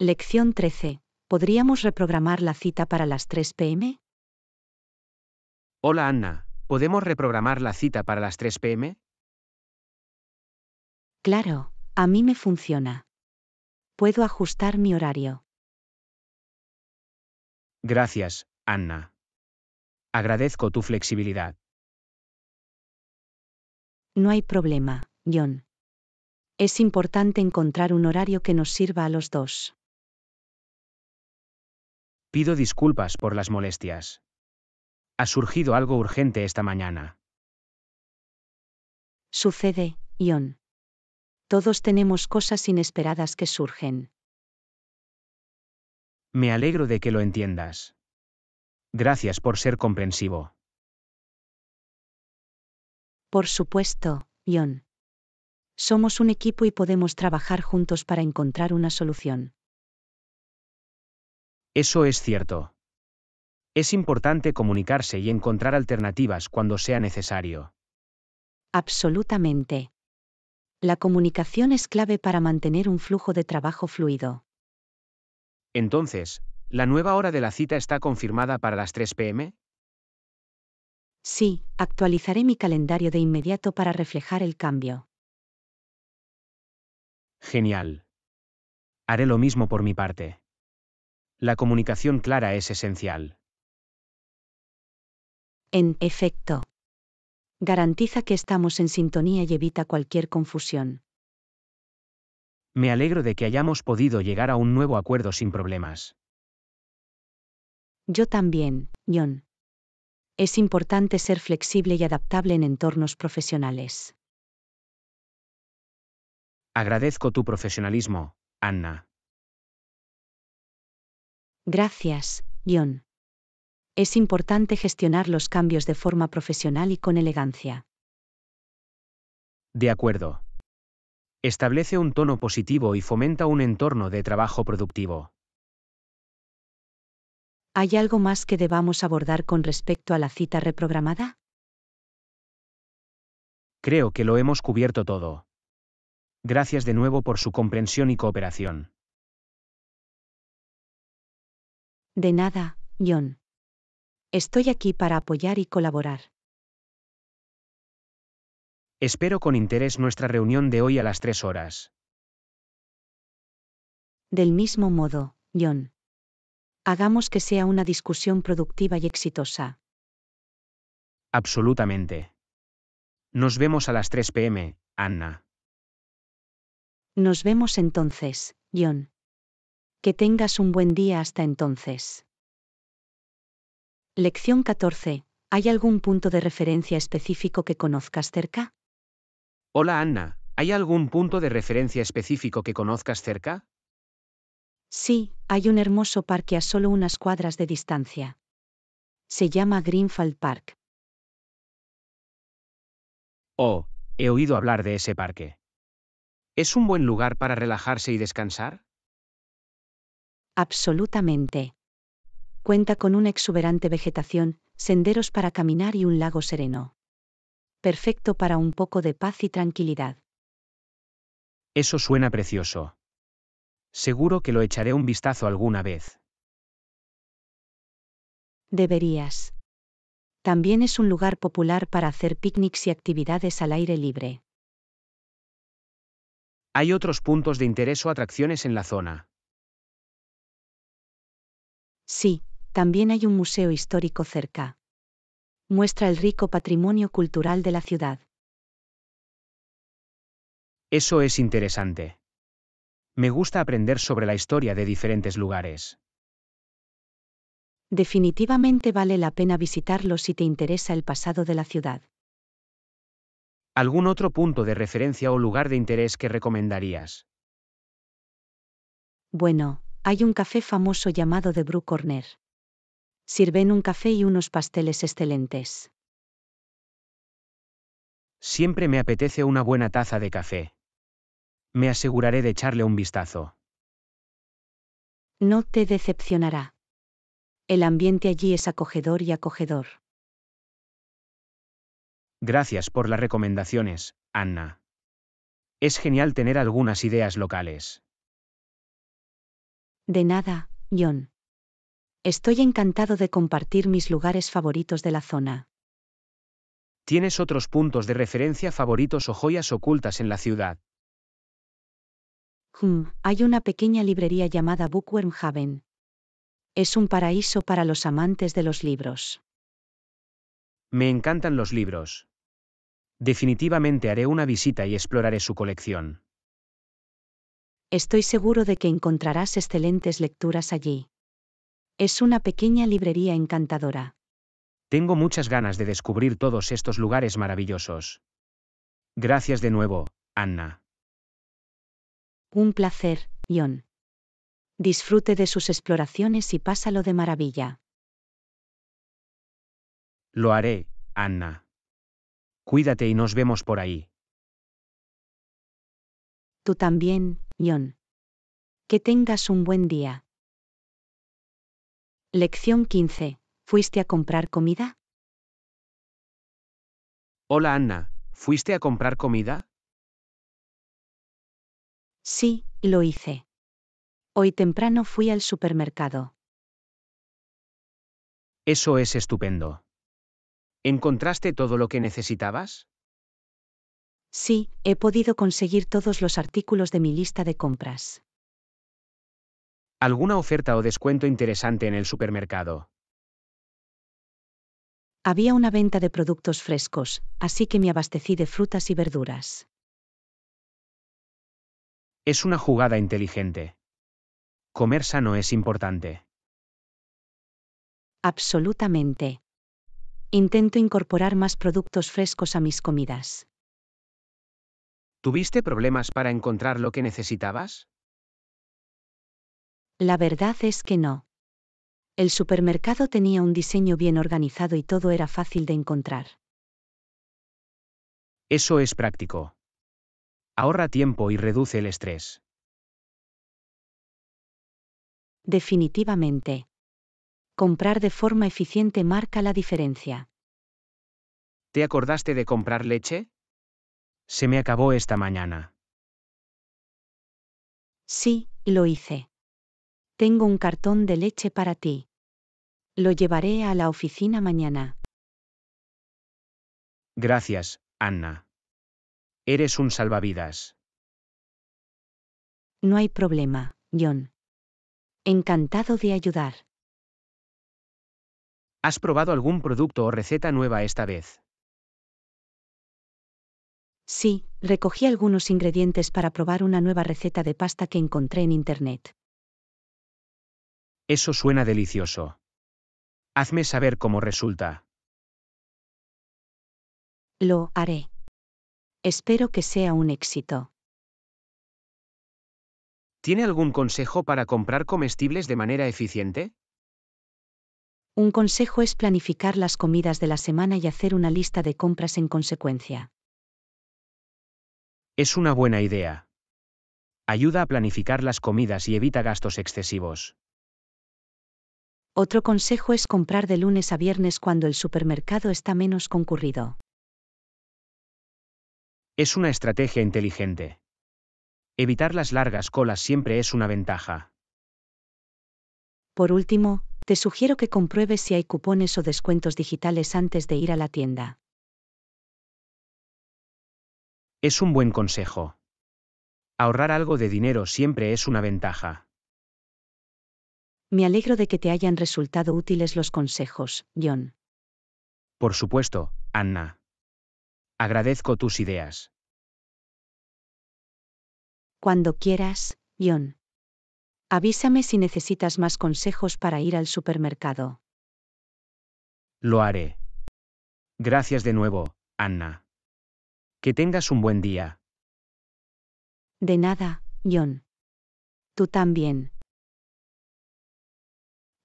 Lección 13. ¿Podríamos reprogramar la cita para las 3 pm? Hola Anna, ¿podemos reprogramar la cita para las 3 pm? Claro, a mí me funciona. Puedo ajustar mi horario. Gracias, Anna. Agradezco tu flexibilidad. No hay problema. John. Es importante encontrar un horario que nos sirva a los dos. Pido disculpas por las molestias. Ha surgido algo urgente esta mañana. Sucede, John. Todos tenemos cosas inesperadas que surgen. Me alegro de que lo entiendas. Gracias por ser comprensivo. Por supuesto, John. Somos un equipo y podemos trabajar juntos para encontrar una solución. Eso es cierto. Es importante comunicarse y encontrar alternativas cuando sea necesario. Absolutamente. La comunicación es clave para mantener un flujo de trabajo fluido. Entonces, ¿la nueva hora de la cita está confirmada para las 3 pm? Sí, actualizaré mi calendario de inmediato para reflejar el cambio. Genial. Haré lo mismo por mi parte. La comunicación clara es esencial. En efecto. Garantiza que estamos en sintonía y evita cualquier confusión. Me alegro de que hayamos podido llegar a un nuevo acuerdo sin problemas. Yo también, John. Es importante ser flexible y adaptable en entornos profesionales. Agradezco tu profesionalismo, Anna. Gracias, John. Es importante gestionar los cambios de forma profesional y con elegancia. De acuerdo. Establece un tono positivo y fomenta un entorno de trabajo productivo. ¿Hay algo más que debamos abordar con respecto a la cita reprogramada? Creo que lo hemos cubierto todo. Gracias de nuevo por su comprensión y cooperación. De nada, John. Estoy aquí para apoyar y colaborar. Espero con interés nuestra reunión de hoy a las tres horas. Del mismo modo, John. Hagamos que sea una discusión productiva y exitosa. Absolutamente. Nos vemos a las 3 pm, Anna. Nos vemos entonces, John. Que tengas un buen día hasta entonces. Lección 14. ¿Hay algún punto de referencia específico que conozcas cerca? Hola Anna, ¿hay algún punto de referencia específico que conozcas cerca? Sí, hay un hermoso parque a solo unas cuadras de distancia. Se llama Greenfield Park. Oh, he oído hablar de ese parque. ¿Es un buen lugar para relajarse y descansar? Absolutamente. Cuenta con una exuberante vegetación, senderos para caminar y un lago sereno. Perfecto para un poco de paz y tranquilidad. Eso suena precioso. Seguro que lo echaré un vistazo alguna vez. Deberías. También es un lugar popular para hacer picnics y actividades al aire libre. Hay otros puntos de interés o atracciones en la zona. Sí, también hay un museo histórico cerca. Muestra el rico patrimonio cultural de la ciudad. Eso es interesante. Me gusta aprender sobre la historia de diferentes lugares. Definitivamente vale la pena visitarlo si te interesa el pasado de la ciudad. ¿Algún otro punto de referencia o lugar de interés que recomendarías? Bueno, hay un café famoso llamado The Brew Corner. Sirven un café y unos pasteles excelentes. Siempre me apetece una buena taza de café. Me aseguraré de echarle un vistazo. No te decepcionará. El ambiente allí es acogedor y acogedor. Gracias por las recomendaciones, Anna. Es genial tener algunas ideas locales. De nada, John. Estoy encantado de compartir mis lugares favoritos de la zona. ¿Tienes otros puntos de referencia favoritos o joyas ocultas en la ciudad? Hmm, hay una pequeña librería llamada Bookworm Haven. Es un paraíso para los amantes de los libros. Me encantan los libros. Definitivamente haré una visita y exploraré su colección. Estoy seguro de que encontrarás excelentes lecturas allí. Es una pequeña librería encantadora. Tengo muchas ganas de descubrir todos estos lugares maravillosos. Gracias de nuevo, Anna. Un placer, John. Disfrute de sus exploraciones y pásalo de maravilla. Lo haré, Anna. Cuídate y nos vemos por ahí. Tú también, John. Que tengas un buen día. Lección 15. ¿Fuiste a comprar comida? Hola Anna, ¿fuiste a comprar comida? Sí, lo hice. Hoy temprano fui al supermercado. Eso es estupendo. ¿Encontraste todo lo que necesitabas? Sí, he podido conseguir todos los artículos de mi lista de compras. ¿Alguna oferta o descuento interesante en el supermercado? Había una venta de productos frescos, así que me abastecí de frutas y verduras. Es una jugada inteligente. Comer sano es importante. Absolutamente. Intento incorporar más productos frescos a mis comidas. ¿Tuviste problemas para encontrar lo que necesitabas? La verdad es que no. El supermercado tenía un diseño bien organizado y todo era fácil de encontrar. Eso es práctico. Ahorra tiempo y reduce el estrés. Definitivamente. Comprar de forma eficiente marca la diferencia. ¿Te acordaste de comprar leche? Se me acabó esta mañana. Sí, lo hice. Tengo un cartón de leche para ti. Lo llevaré a la oficina mañana. Gracias, Anna. Eres un salvavidas. No hay problema, John. Encantado de ayudar. ¿Has probado algún producto o receta nueva esta vez? Sí, recogí algunos ingredientes para probar una nueva receta de pasta que encontré en Internet. Eso suena delicioso. Hazme saber cómo resulta. Lo haré. Espero que sea un éxito. ¿Tiene algún consejo para comprar comestibles de manera eficiente? Un consejo es planificar las comidas de la semana y hacer una lista de compras en consecuencia. Es una buena idea. Ayuda a planificar las comidas y evita gastos excesivos. Otro consejo es comprar de lunes a viernes cuando el supermercado está menos concurrido. Es una estrategia inteligente. Evitar las largas colas siempre es una ventaja. Por último, te sugiero que compruebes si hay cupones o descuentos digitales antes de ir a la tienda. Es un buen consejo. Ahorrar algo de dinero siempre es una ventaja. Me alegro de que te hayan resultado útiles los consejos, John. Por supuesto, Anna. Agradezco tus ideas. Cuando quieras, John. Avísame si necesitas más consejos para ir al supermercado. Lo haré. Gracias de nuevo, Anna. Que tengas un buen día. De nada, John. Tú también.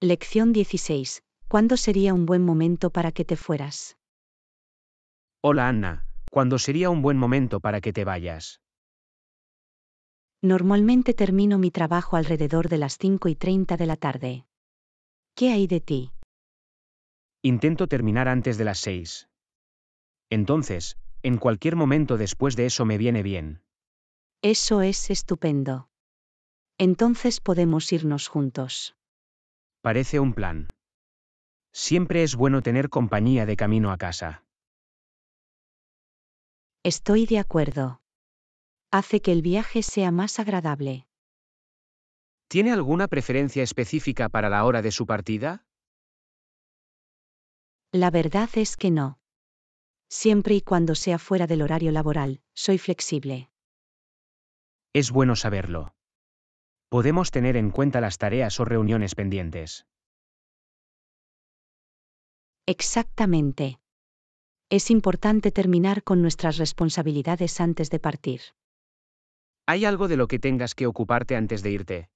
Lección 16. ¿Cuándo sería un buen momento para que te fueras? Hola Anna, ¿cuándo sería un buen momento para que te vayas? Normalmente termino mi trabajo alrededor de las 5 y 30 de la tarde. ¿Qué hay de ti? Intento terminar antes de las 6. Entonces, en cualquier momento después de eso me viene bien. Eso es estupendo. Entonces podemos irnos juntos. Parece un plan. Siempre es bueno tener compañía de camino a casa. Estoy de acuerdo hace que el viaje sea más agradable. ¿Tiene alguna preferencia específica para la hora de su partida? La verdad es que no. Siempre y cuando sea fuera del horario laboral, soy flexible. Es bueno saberlo. Podemos tener en cuenta las tareas o reuniones pendientes. Exactamente. Es importante terminar con nuestras responsabilidades antes de partir. ¿Hay algo de lo que tengas que ocuparte antes de irte?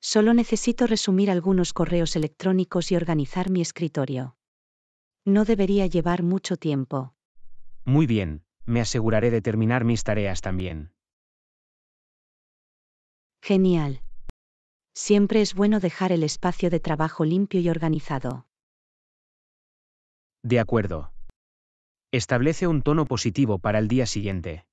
Solo necesito resumir algunos correos electrónicos y organizar mi escritorio. No debería llevar mucho tiempo. Muy bien, me aseguraré de terminar mis tareas también. Genial. Siempre es bueno dejar el espacio de trabajo limpio y organizado. De acuerdo. Establece un tono positivo para el día siguiente.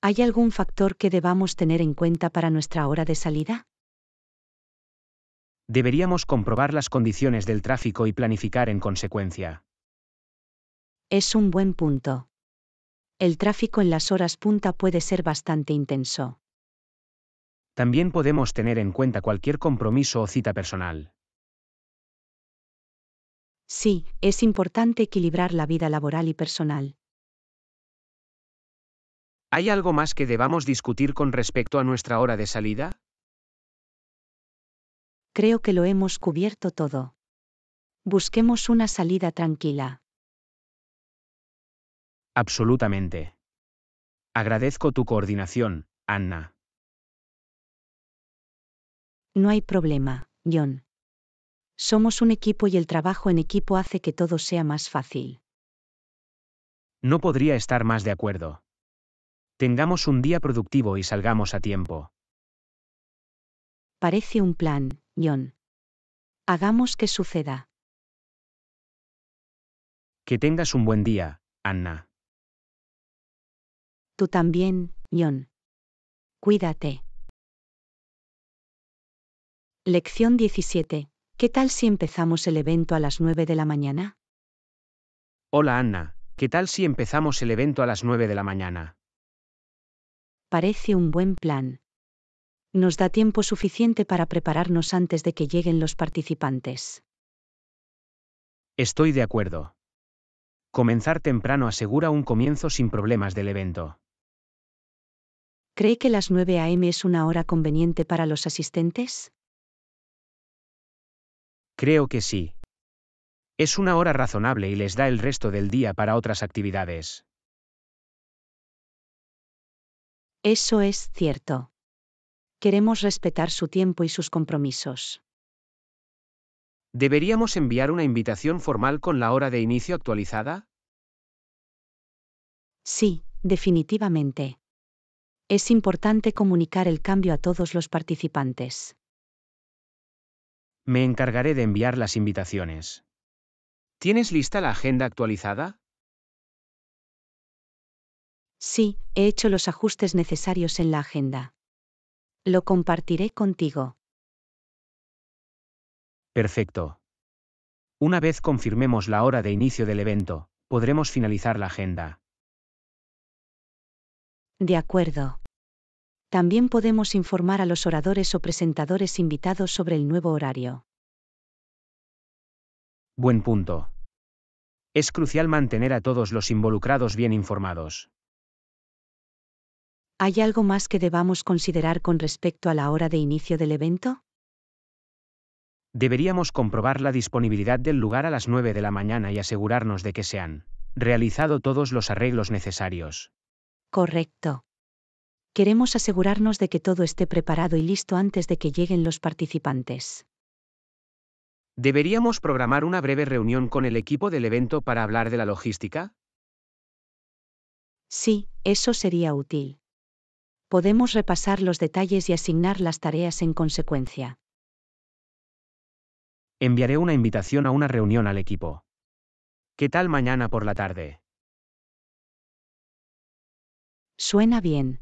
¿Hay algún factor que debamos tener en cuenta para nuestra hora de salida? Deberíamos comprobar las condiciones del tráfico y planificar en consecuencia. Es un buen punto. El tráfico en las horas punta puede ser bastante intenso. También podemos tener en cuenta cualquier compromiso o cita personal. Sí, es importante equilibrar la vida laboral y personal. ¿Hay algo más que debamos discutir con respecto a nuestra hora de salida? Creo que lo hemos cubierto todo. Busquemos una salida tranquila. Absolutamente. Agradezco tu coordinación, Anna. No hay problema, John. Somos un equipo y el trabajo en equipo hace que todo sea más fácil. No podría estar más de acuerdo. Tengamos un día productivo y salgamos a tiempo. Parece un plan, John. Hagamos que suceda. Que tengas un buen día, Anna. Tú también, John. Cuídate. Lección 17. ¿Qué tal si empezamos el evento a las 9 de la mañana? Hola Anna, ¿qué tal si empezamos el evento a las 9 de la mañana? parece un buen plan. Nos da tiempo suficiente para prepararnos antes de que lleguen los participantes. Estoy de acuerdo. Comenzar temprano asegura un comienzo sin problemas del evento. ¿Cree que las 9 a.m. es una hora conveniente para los asistentes? Creo que sí. Es una hora razonable y les da el resto del día para otras actividades. Eso es cierto. Queremos respetar su tiempo y sus compromisos. ¿Deberíamos enviar una invitación formal con la hora de inicio actualizada? Sí, definitivamente. Es importante comunicar el cambio a todos los participantes. Me encargaré de enviar las invitaciones. ¿Tienes lista la agenda actualizada? Sí, he hecho los ajustes necesarios en la agenda. Lo compartiré contigo. Perfecto. Una vez confirmemos la hora de inicio del evento, podremos finalizar la agenda. De acuerdo. También podemos informar a los oradores o presentadores invitados sobre el nuevo horario. Buen punto. Es crucial mantener a todos los involucrados bien informados. ¿Hay algo más que debamos considerar con respecto a la hora de inicio del evento? Deberíamos comprobar la disponibilidad del lugar a las 9 de la mañana y asegurarnos de que se han realizado todos los arreglos necesarios. Correcto. Queremos asegurarnos de que todo esté preparado y listo antes de que lleguen los participantes. ¿Deberíamos programar una breve reunión con el equipo del evento para hablar de la logística? Sí, eso sería útil podemos repasar los detalles y asignar las tareas en consecuencia. Enviaré una invitación a una reunión al equipo. ¿Qué tal mañana por la tarde? Suena bien.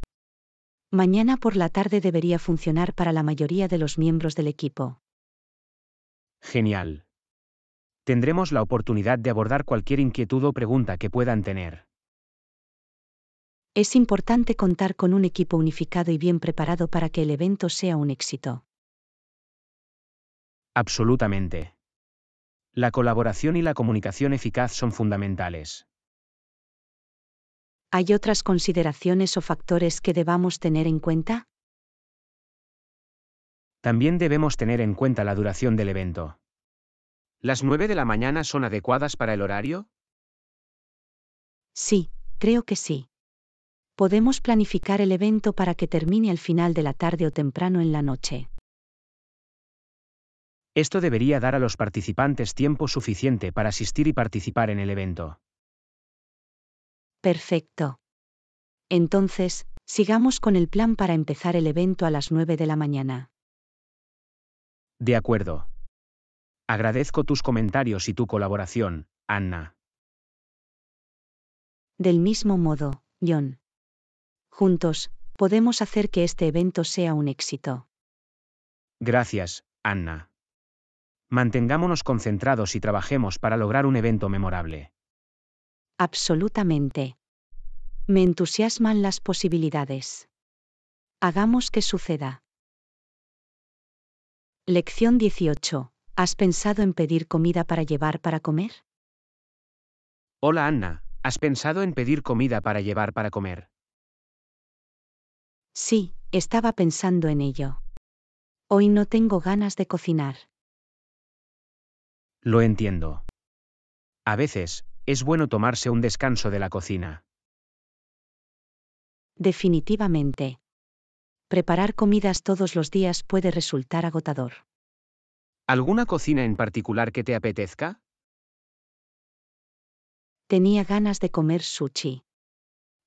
Mañana por la tarde debería funcionar para la mayoría de los miembros del equipo. Genial. Tendremos la oportunidad de abordar cualquier inquietud o pregunta que puedan tener. Es importante contar con un equipo unificado y bien preparado para que el evento sea un éxito. Absolutamente. La colaboración y la comunicación eficaz son fundamentales. ¿Hay otras consideraciones o factores que debamos tener en cuenta? También debemos tener en cuenta la duración del evento. ¿Las 9 de la mañana son adecuadas para el horario? Sí, creo que sí podemos planificar el evento para que termine al final de la tarde o temprano en la noche. Esto debería dar a los participantes tiempo suficiente para asistir y participar en el evento. Perfecto. Entonces, sigamos con el plan para empezar el evento a las 9 de la mañana. De acuerdo. Agradezco tus comentarios y tu colaboración, Anna. Del mismo modo, John. Juntos, podemos hacer que este evento sea un éxito. Gracias, Anna. Mantengámonos concentrados y trabajemos para lograr un evento memorable. Absolutamente. Me entusiasman las posibilidades. Hagamos que suceda. Lección 18. ¿Has pensado en pedir comida para llevar para comer? Hola Anna, ¿has pensado en pedir comida para llevar para comer? Sí, estaba pensando en ello. Hoy no tengo ganas de cocinar. Lo entiendo. A veces, es bueno tomarse un descanso de la cocina. Definitivamente. Preparar comidas todos los días puede resultar agotador. ¿Alguna cocina en particular que te apetezca? Tenía ganas de comer sushi.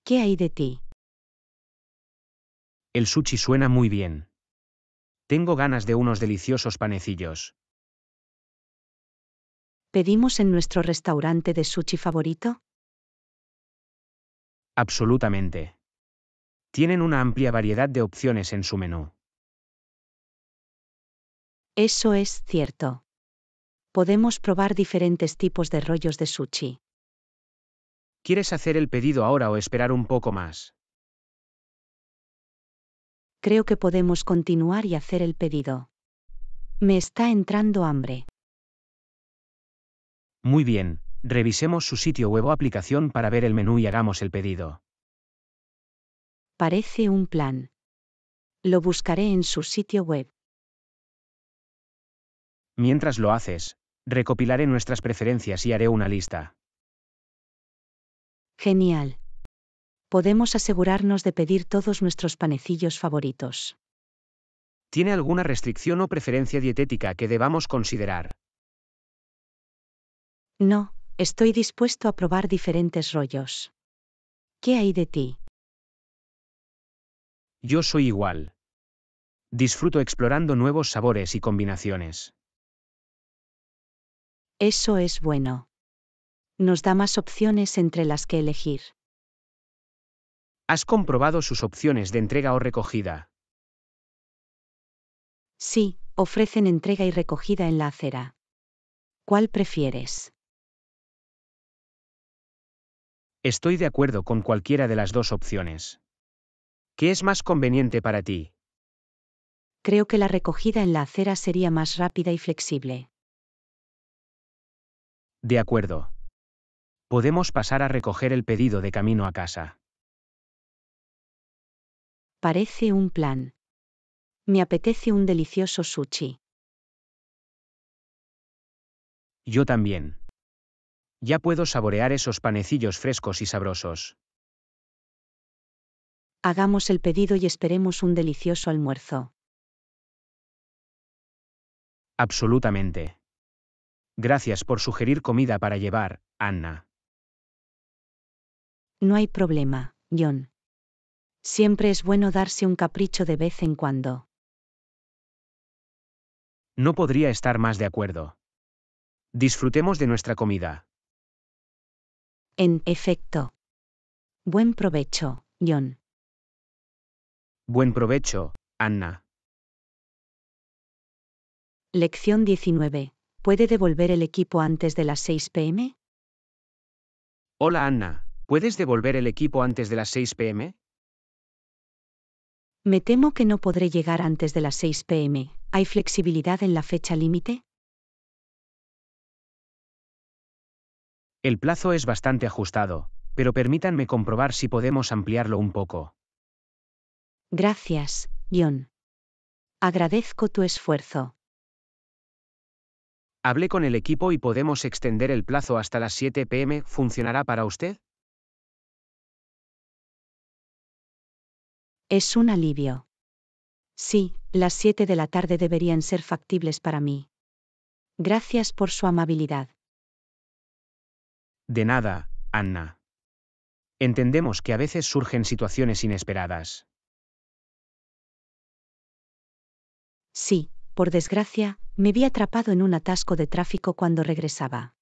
¿Qué hay de ti? El sushi suena muy bien. Tengo ganas de unos deliciosos panecillos. ¿Pedimos en nuestro restaurante de sushi favorito? Absolutamente. Tienen una amplia variedad de opciones en su menú. Eso es cierto. Podemos probar diferentes tipos de rollos de sushi. ¿Quieres hacer el pedido ahora o esperar un poco más? creo que podemos continuar y hacer el pedido. Me está entrando hambre. Muy bien, revisemos su sitio web o aplicación para ver el menú y hagamos el pedido. Parece un plan. Lo buscaré en su sitio web. Mientras lo haces, recopilaré nuestras preferencias y haré una lista. Genial podemos asegurarnos de pedir todos nuestros panecillos favoritos. ¿Tiene alguna restricción o preferencia dietética que debamos considerar? No, estoy dispuesto a probar diferentes rollos. ¿Qué hay de ti? Yo soy igual. Disfruto explorando nuevos sabores y combinaciones. Eso es bueno. Nos da más opciones entre las que elegir. ¿Has comprobado sus opciones de entrega o recogida? Sí, ofrecen entrega y recogida en la acera. ¿Cuál prefieres? Estoy de acuerdo con cualquiera de las dos opciones. ¿Qué es más conveniente para ti? Creo que la recogida en la acera sería más rápida y flexible. De acuerdo. Podemos pasar a recoger el pedido de camino a casa. Parece un plan. Me apetece un delicioso sushi. Yo también. Ya puedo saborear esos panecillos frescos y sabrosos. Hagamos el pedido y esperemos un delicioso almuerzo. Absolutamente. Gracias por sugerir comida para llevar, Anna. No hay problema, John. Siempre es bueno darse un capricho de vez en cuando. No podría estar más de acuerdo. Disfrutemos de nuestra comida. En efecto. Buen provecho, John. Buen provecho, Anna. Lección 19. ¿Puede devolver el equipo antes de las 6 pm? Hola Anna, ¿puedes devolver el equipo antes de las 6 pm? Me temo que no podré llegar antes de las 6 pm. ¿Hay flexibilidad en la fecha límite? El plazo es bastante ajustado, pero permítanme comprobar si podemos ampliarlo un poco. Gracias, John. Agradezco tu esfuerzo. Hablé con el equipo y podemos extender el plazo hasta las 7 pm. ¿Funcionará para usted? Es un alivio. Sí, las siete de la tarde deberían ser factibles para mí. Gracias por su amabilidad. De nada, Anna. Entendemos que a veces surgen situaciones inesperadas. Sí, por desgracia, me vi atrapado en un atasco de tráfico cuando regresaba.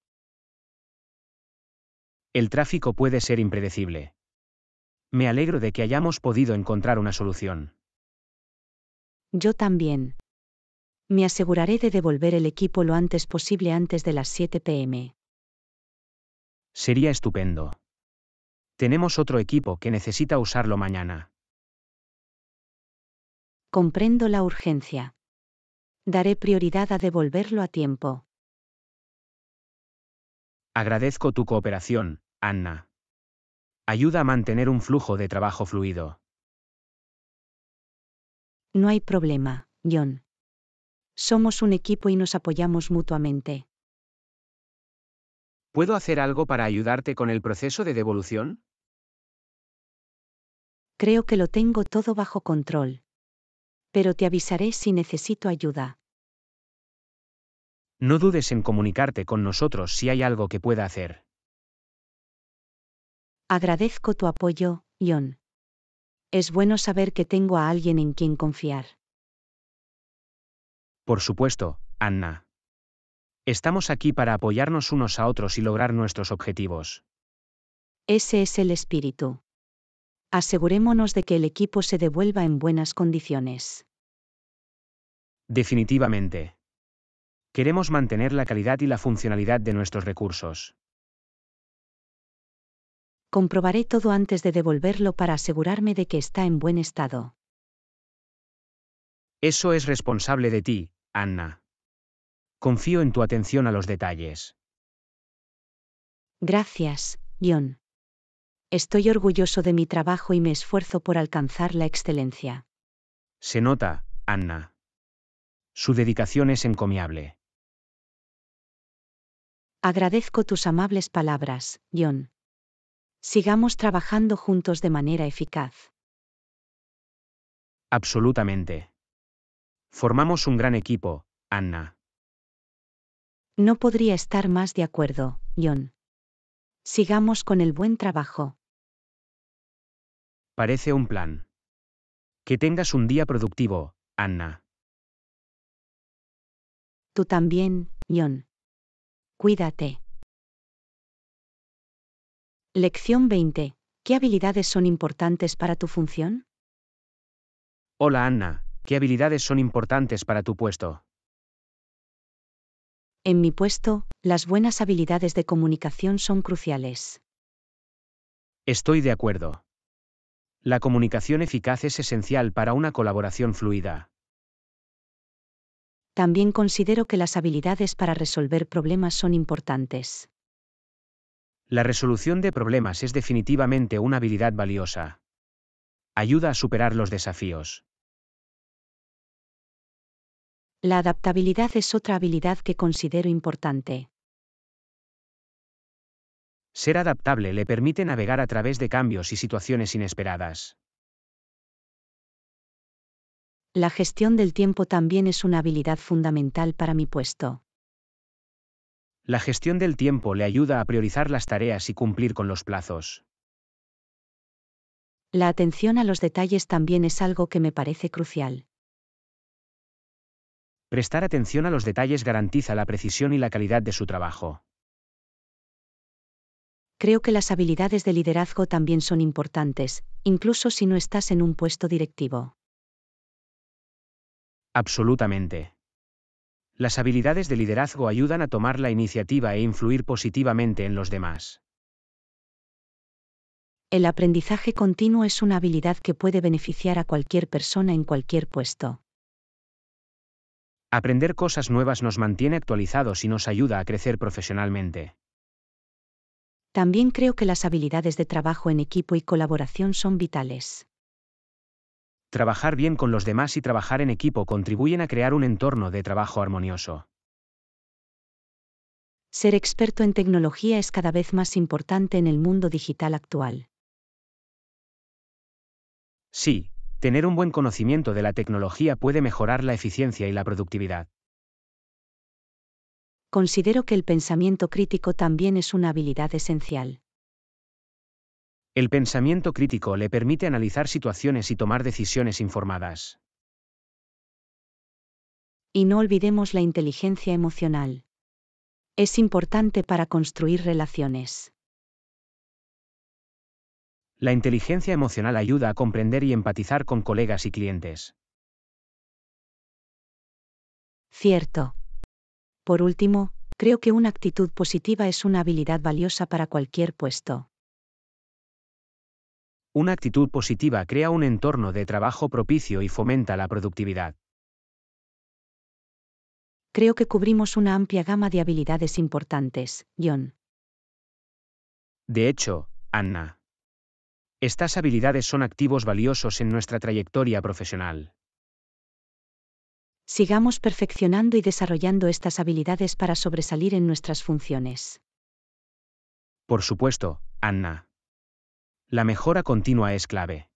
El tráfico puede ser impredecible. Me alegro de que hayamos podido encontrar una solución. Yo también. Me aseguraré de devolver el equipo lo antes posible antes de las 7 pm. Sería estupendo. Tenemos otro equipo que necesita usarlo mañana. Comprendo la urgencia. Daré prioridad a devolverlo a tiempo. Agradezco tu cooperación, Anna ayuda a mantener un flujo de trabajo fluido. No hay problema, John. Somos un equipo y nos apoyamos mutuamente. ¿Puedo hacer algo para ayudarte con el proceso de devolución? Creo que lo tengo todo bajo control. Pero te avisaré si necesito ayuda. No dudes en comunicarte con nosotros si hay algo que pueda hacer. Agradezco tu apoyo, John. Es bueno saber que tengo a alguien en quien confiar. Por supuesto, Anna. Estamos aquí para apoyarnos unos a otros y lograr nuestros objetivos. Ese es el espíritu. Asegurémonos de que el equipo se devuelva en buenas condiciones. Definitivamente. Queremos mantener la calidad y la funcionalidad de nuestros recursos. Comprobaré todo antes de devolverlo para asegurarme de que está en buen estado. Eso es responsable de ti, Anna. Confío en tu atención a los detalles. Gracias, John. Estoy orgulloso de mi trabajo y me esfuerzo por alcanzar la excelencia. Se nota, Anna. Su dedicación es encomiable. Agradezco tus amables palabras, John. Sigamos trabajando juntos de manera eficaz. Absolutamente. Formamos un gran equipo, Anna. No podría estar más de acuerdo, John. Sigamos con el buen trabajo. Parece un plan. Que tengas un día productivo, Anna. Tú también, John. Cuídate. Lección 20. ¿Qué habilidades son importantes para tu función? Hola Anna, ¿qué habilidades son importantes para tu puesto? En mi puesto, las buenas habilidades de comunicación son cruciales. Estoy de acuerdo. La comunicación eficaz es esencial para una colaboración fluida. También considero que las habilidades para resolver problemas son importantes. La resolución de problemas es definitivamente una habilidad valiosa. Ayuda a superar los desafíos. La adaptabilidad es otra habilidad que considero importante. Ser adaptable le permite navegar a través de cambios y situaciones inesperadas. La gestión del tiempo también es una habilidad fundamental para mi puesto. La gestión del tiempo le ayuda a priorizar las tareas y cumplir con los plazos. La atención a los detalles también es algo que me parece crucial. Prestar atención a los detalles garantiza la precisión y la calidad de su trabajo. Creo que las habilidades de liderazgo también son importantes, incluso si no estás en un puesto directivo. Absolutamente. Las habilidades de liderazgo ayudan a tomar la iniciativa e influir positivamente en los demás. El aprendizaje continuo es una habilidad que puede beneficiar a cualquier persona en cualquier puesto. Aprender cosas nuevas nos mantiene actualizados y nos ayuda a crecer profesionalmente. También creo que las habilidades de trabajo en equipo y colaboración son vitales. Trabajar bien con los demás y trabajar en equipo contribuyen a crear un entorno de trabajo armonioso. Ser experto en tecnología es cada vez más importante en el mundo digital actual. Sí, tener un buen conocimiento de la tecnología puede mejorar la eficiencia y la productividad. Considero que el pensamiento crítico también es una habilidad esencial. El pensamiento crítico le permite analizar situaciones y tomar decisiones informadas. Y no olvidemos la inteligencia emocional. Es importante para construir relaciones. La inteligencia emocional ayuda a comprender y empatizar con colegas y clientes. Cierto. Por último, creo que una actitud positiva es una habilidad valiosa para cualquier puesto. Una actitud positiva crea un entorno de trabajo propicio y fomenta la productividad. Creo que cubrimos una amplia gama de habilidades importantes, John. De hecho, Anna. Estas habilidades son activos valiosos en nuestra trayectoria profesional. Sigamos perfeccionando y desarrollando estas habilidades para sobresalir en nuestras funciones. Por supuesto, Anna. La mejora continua es clave.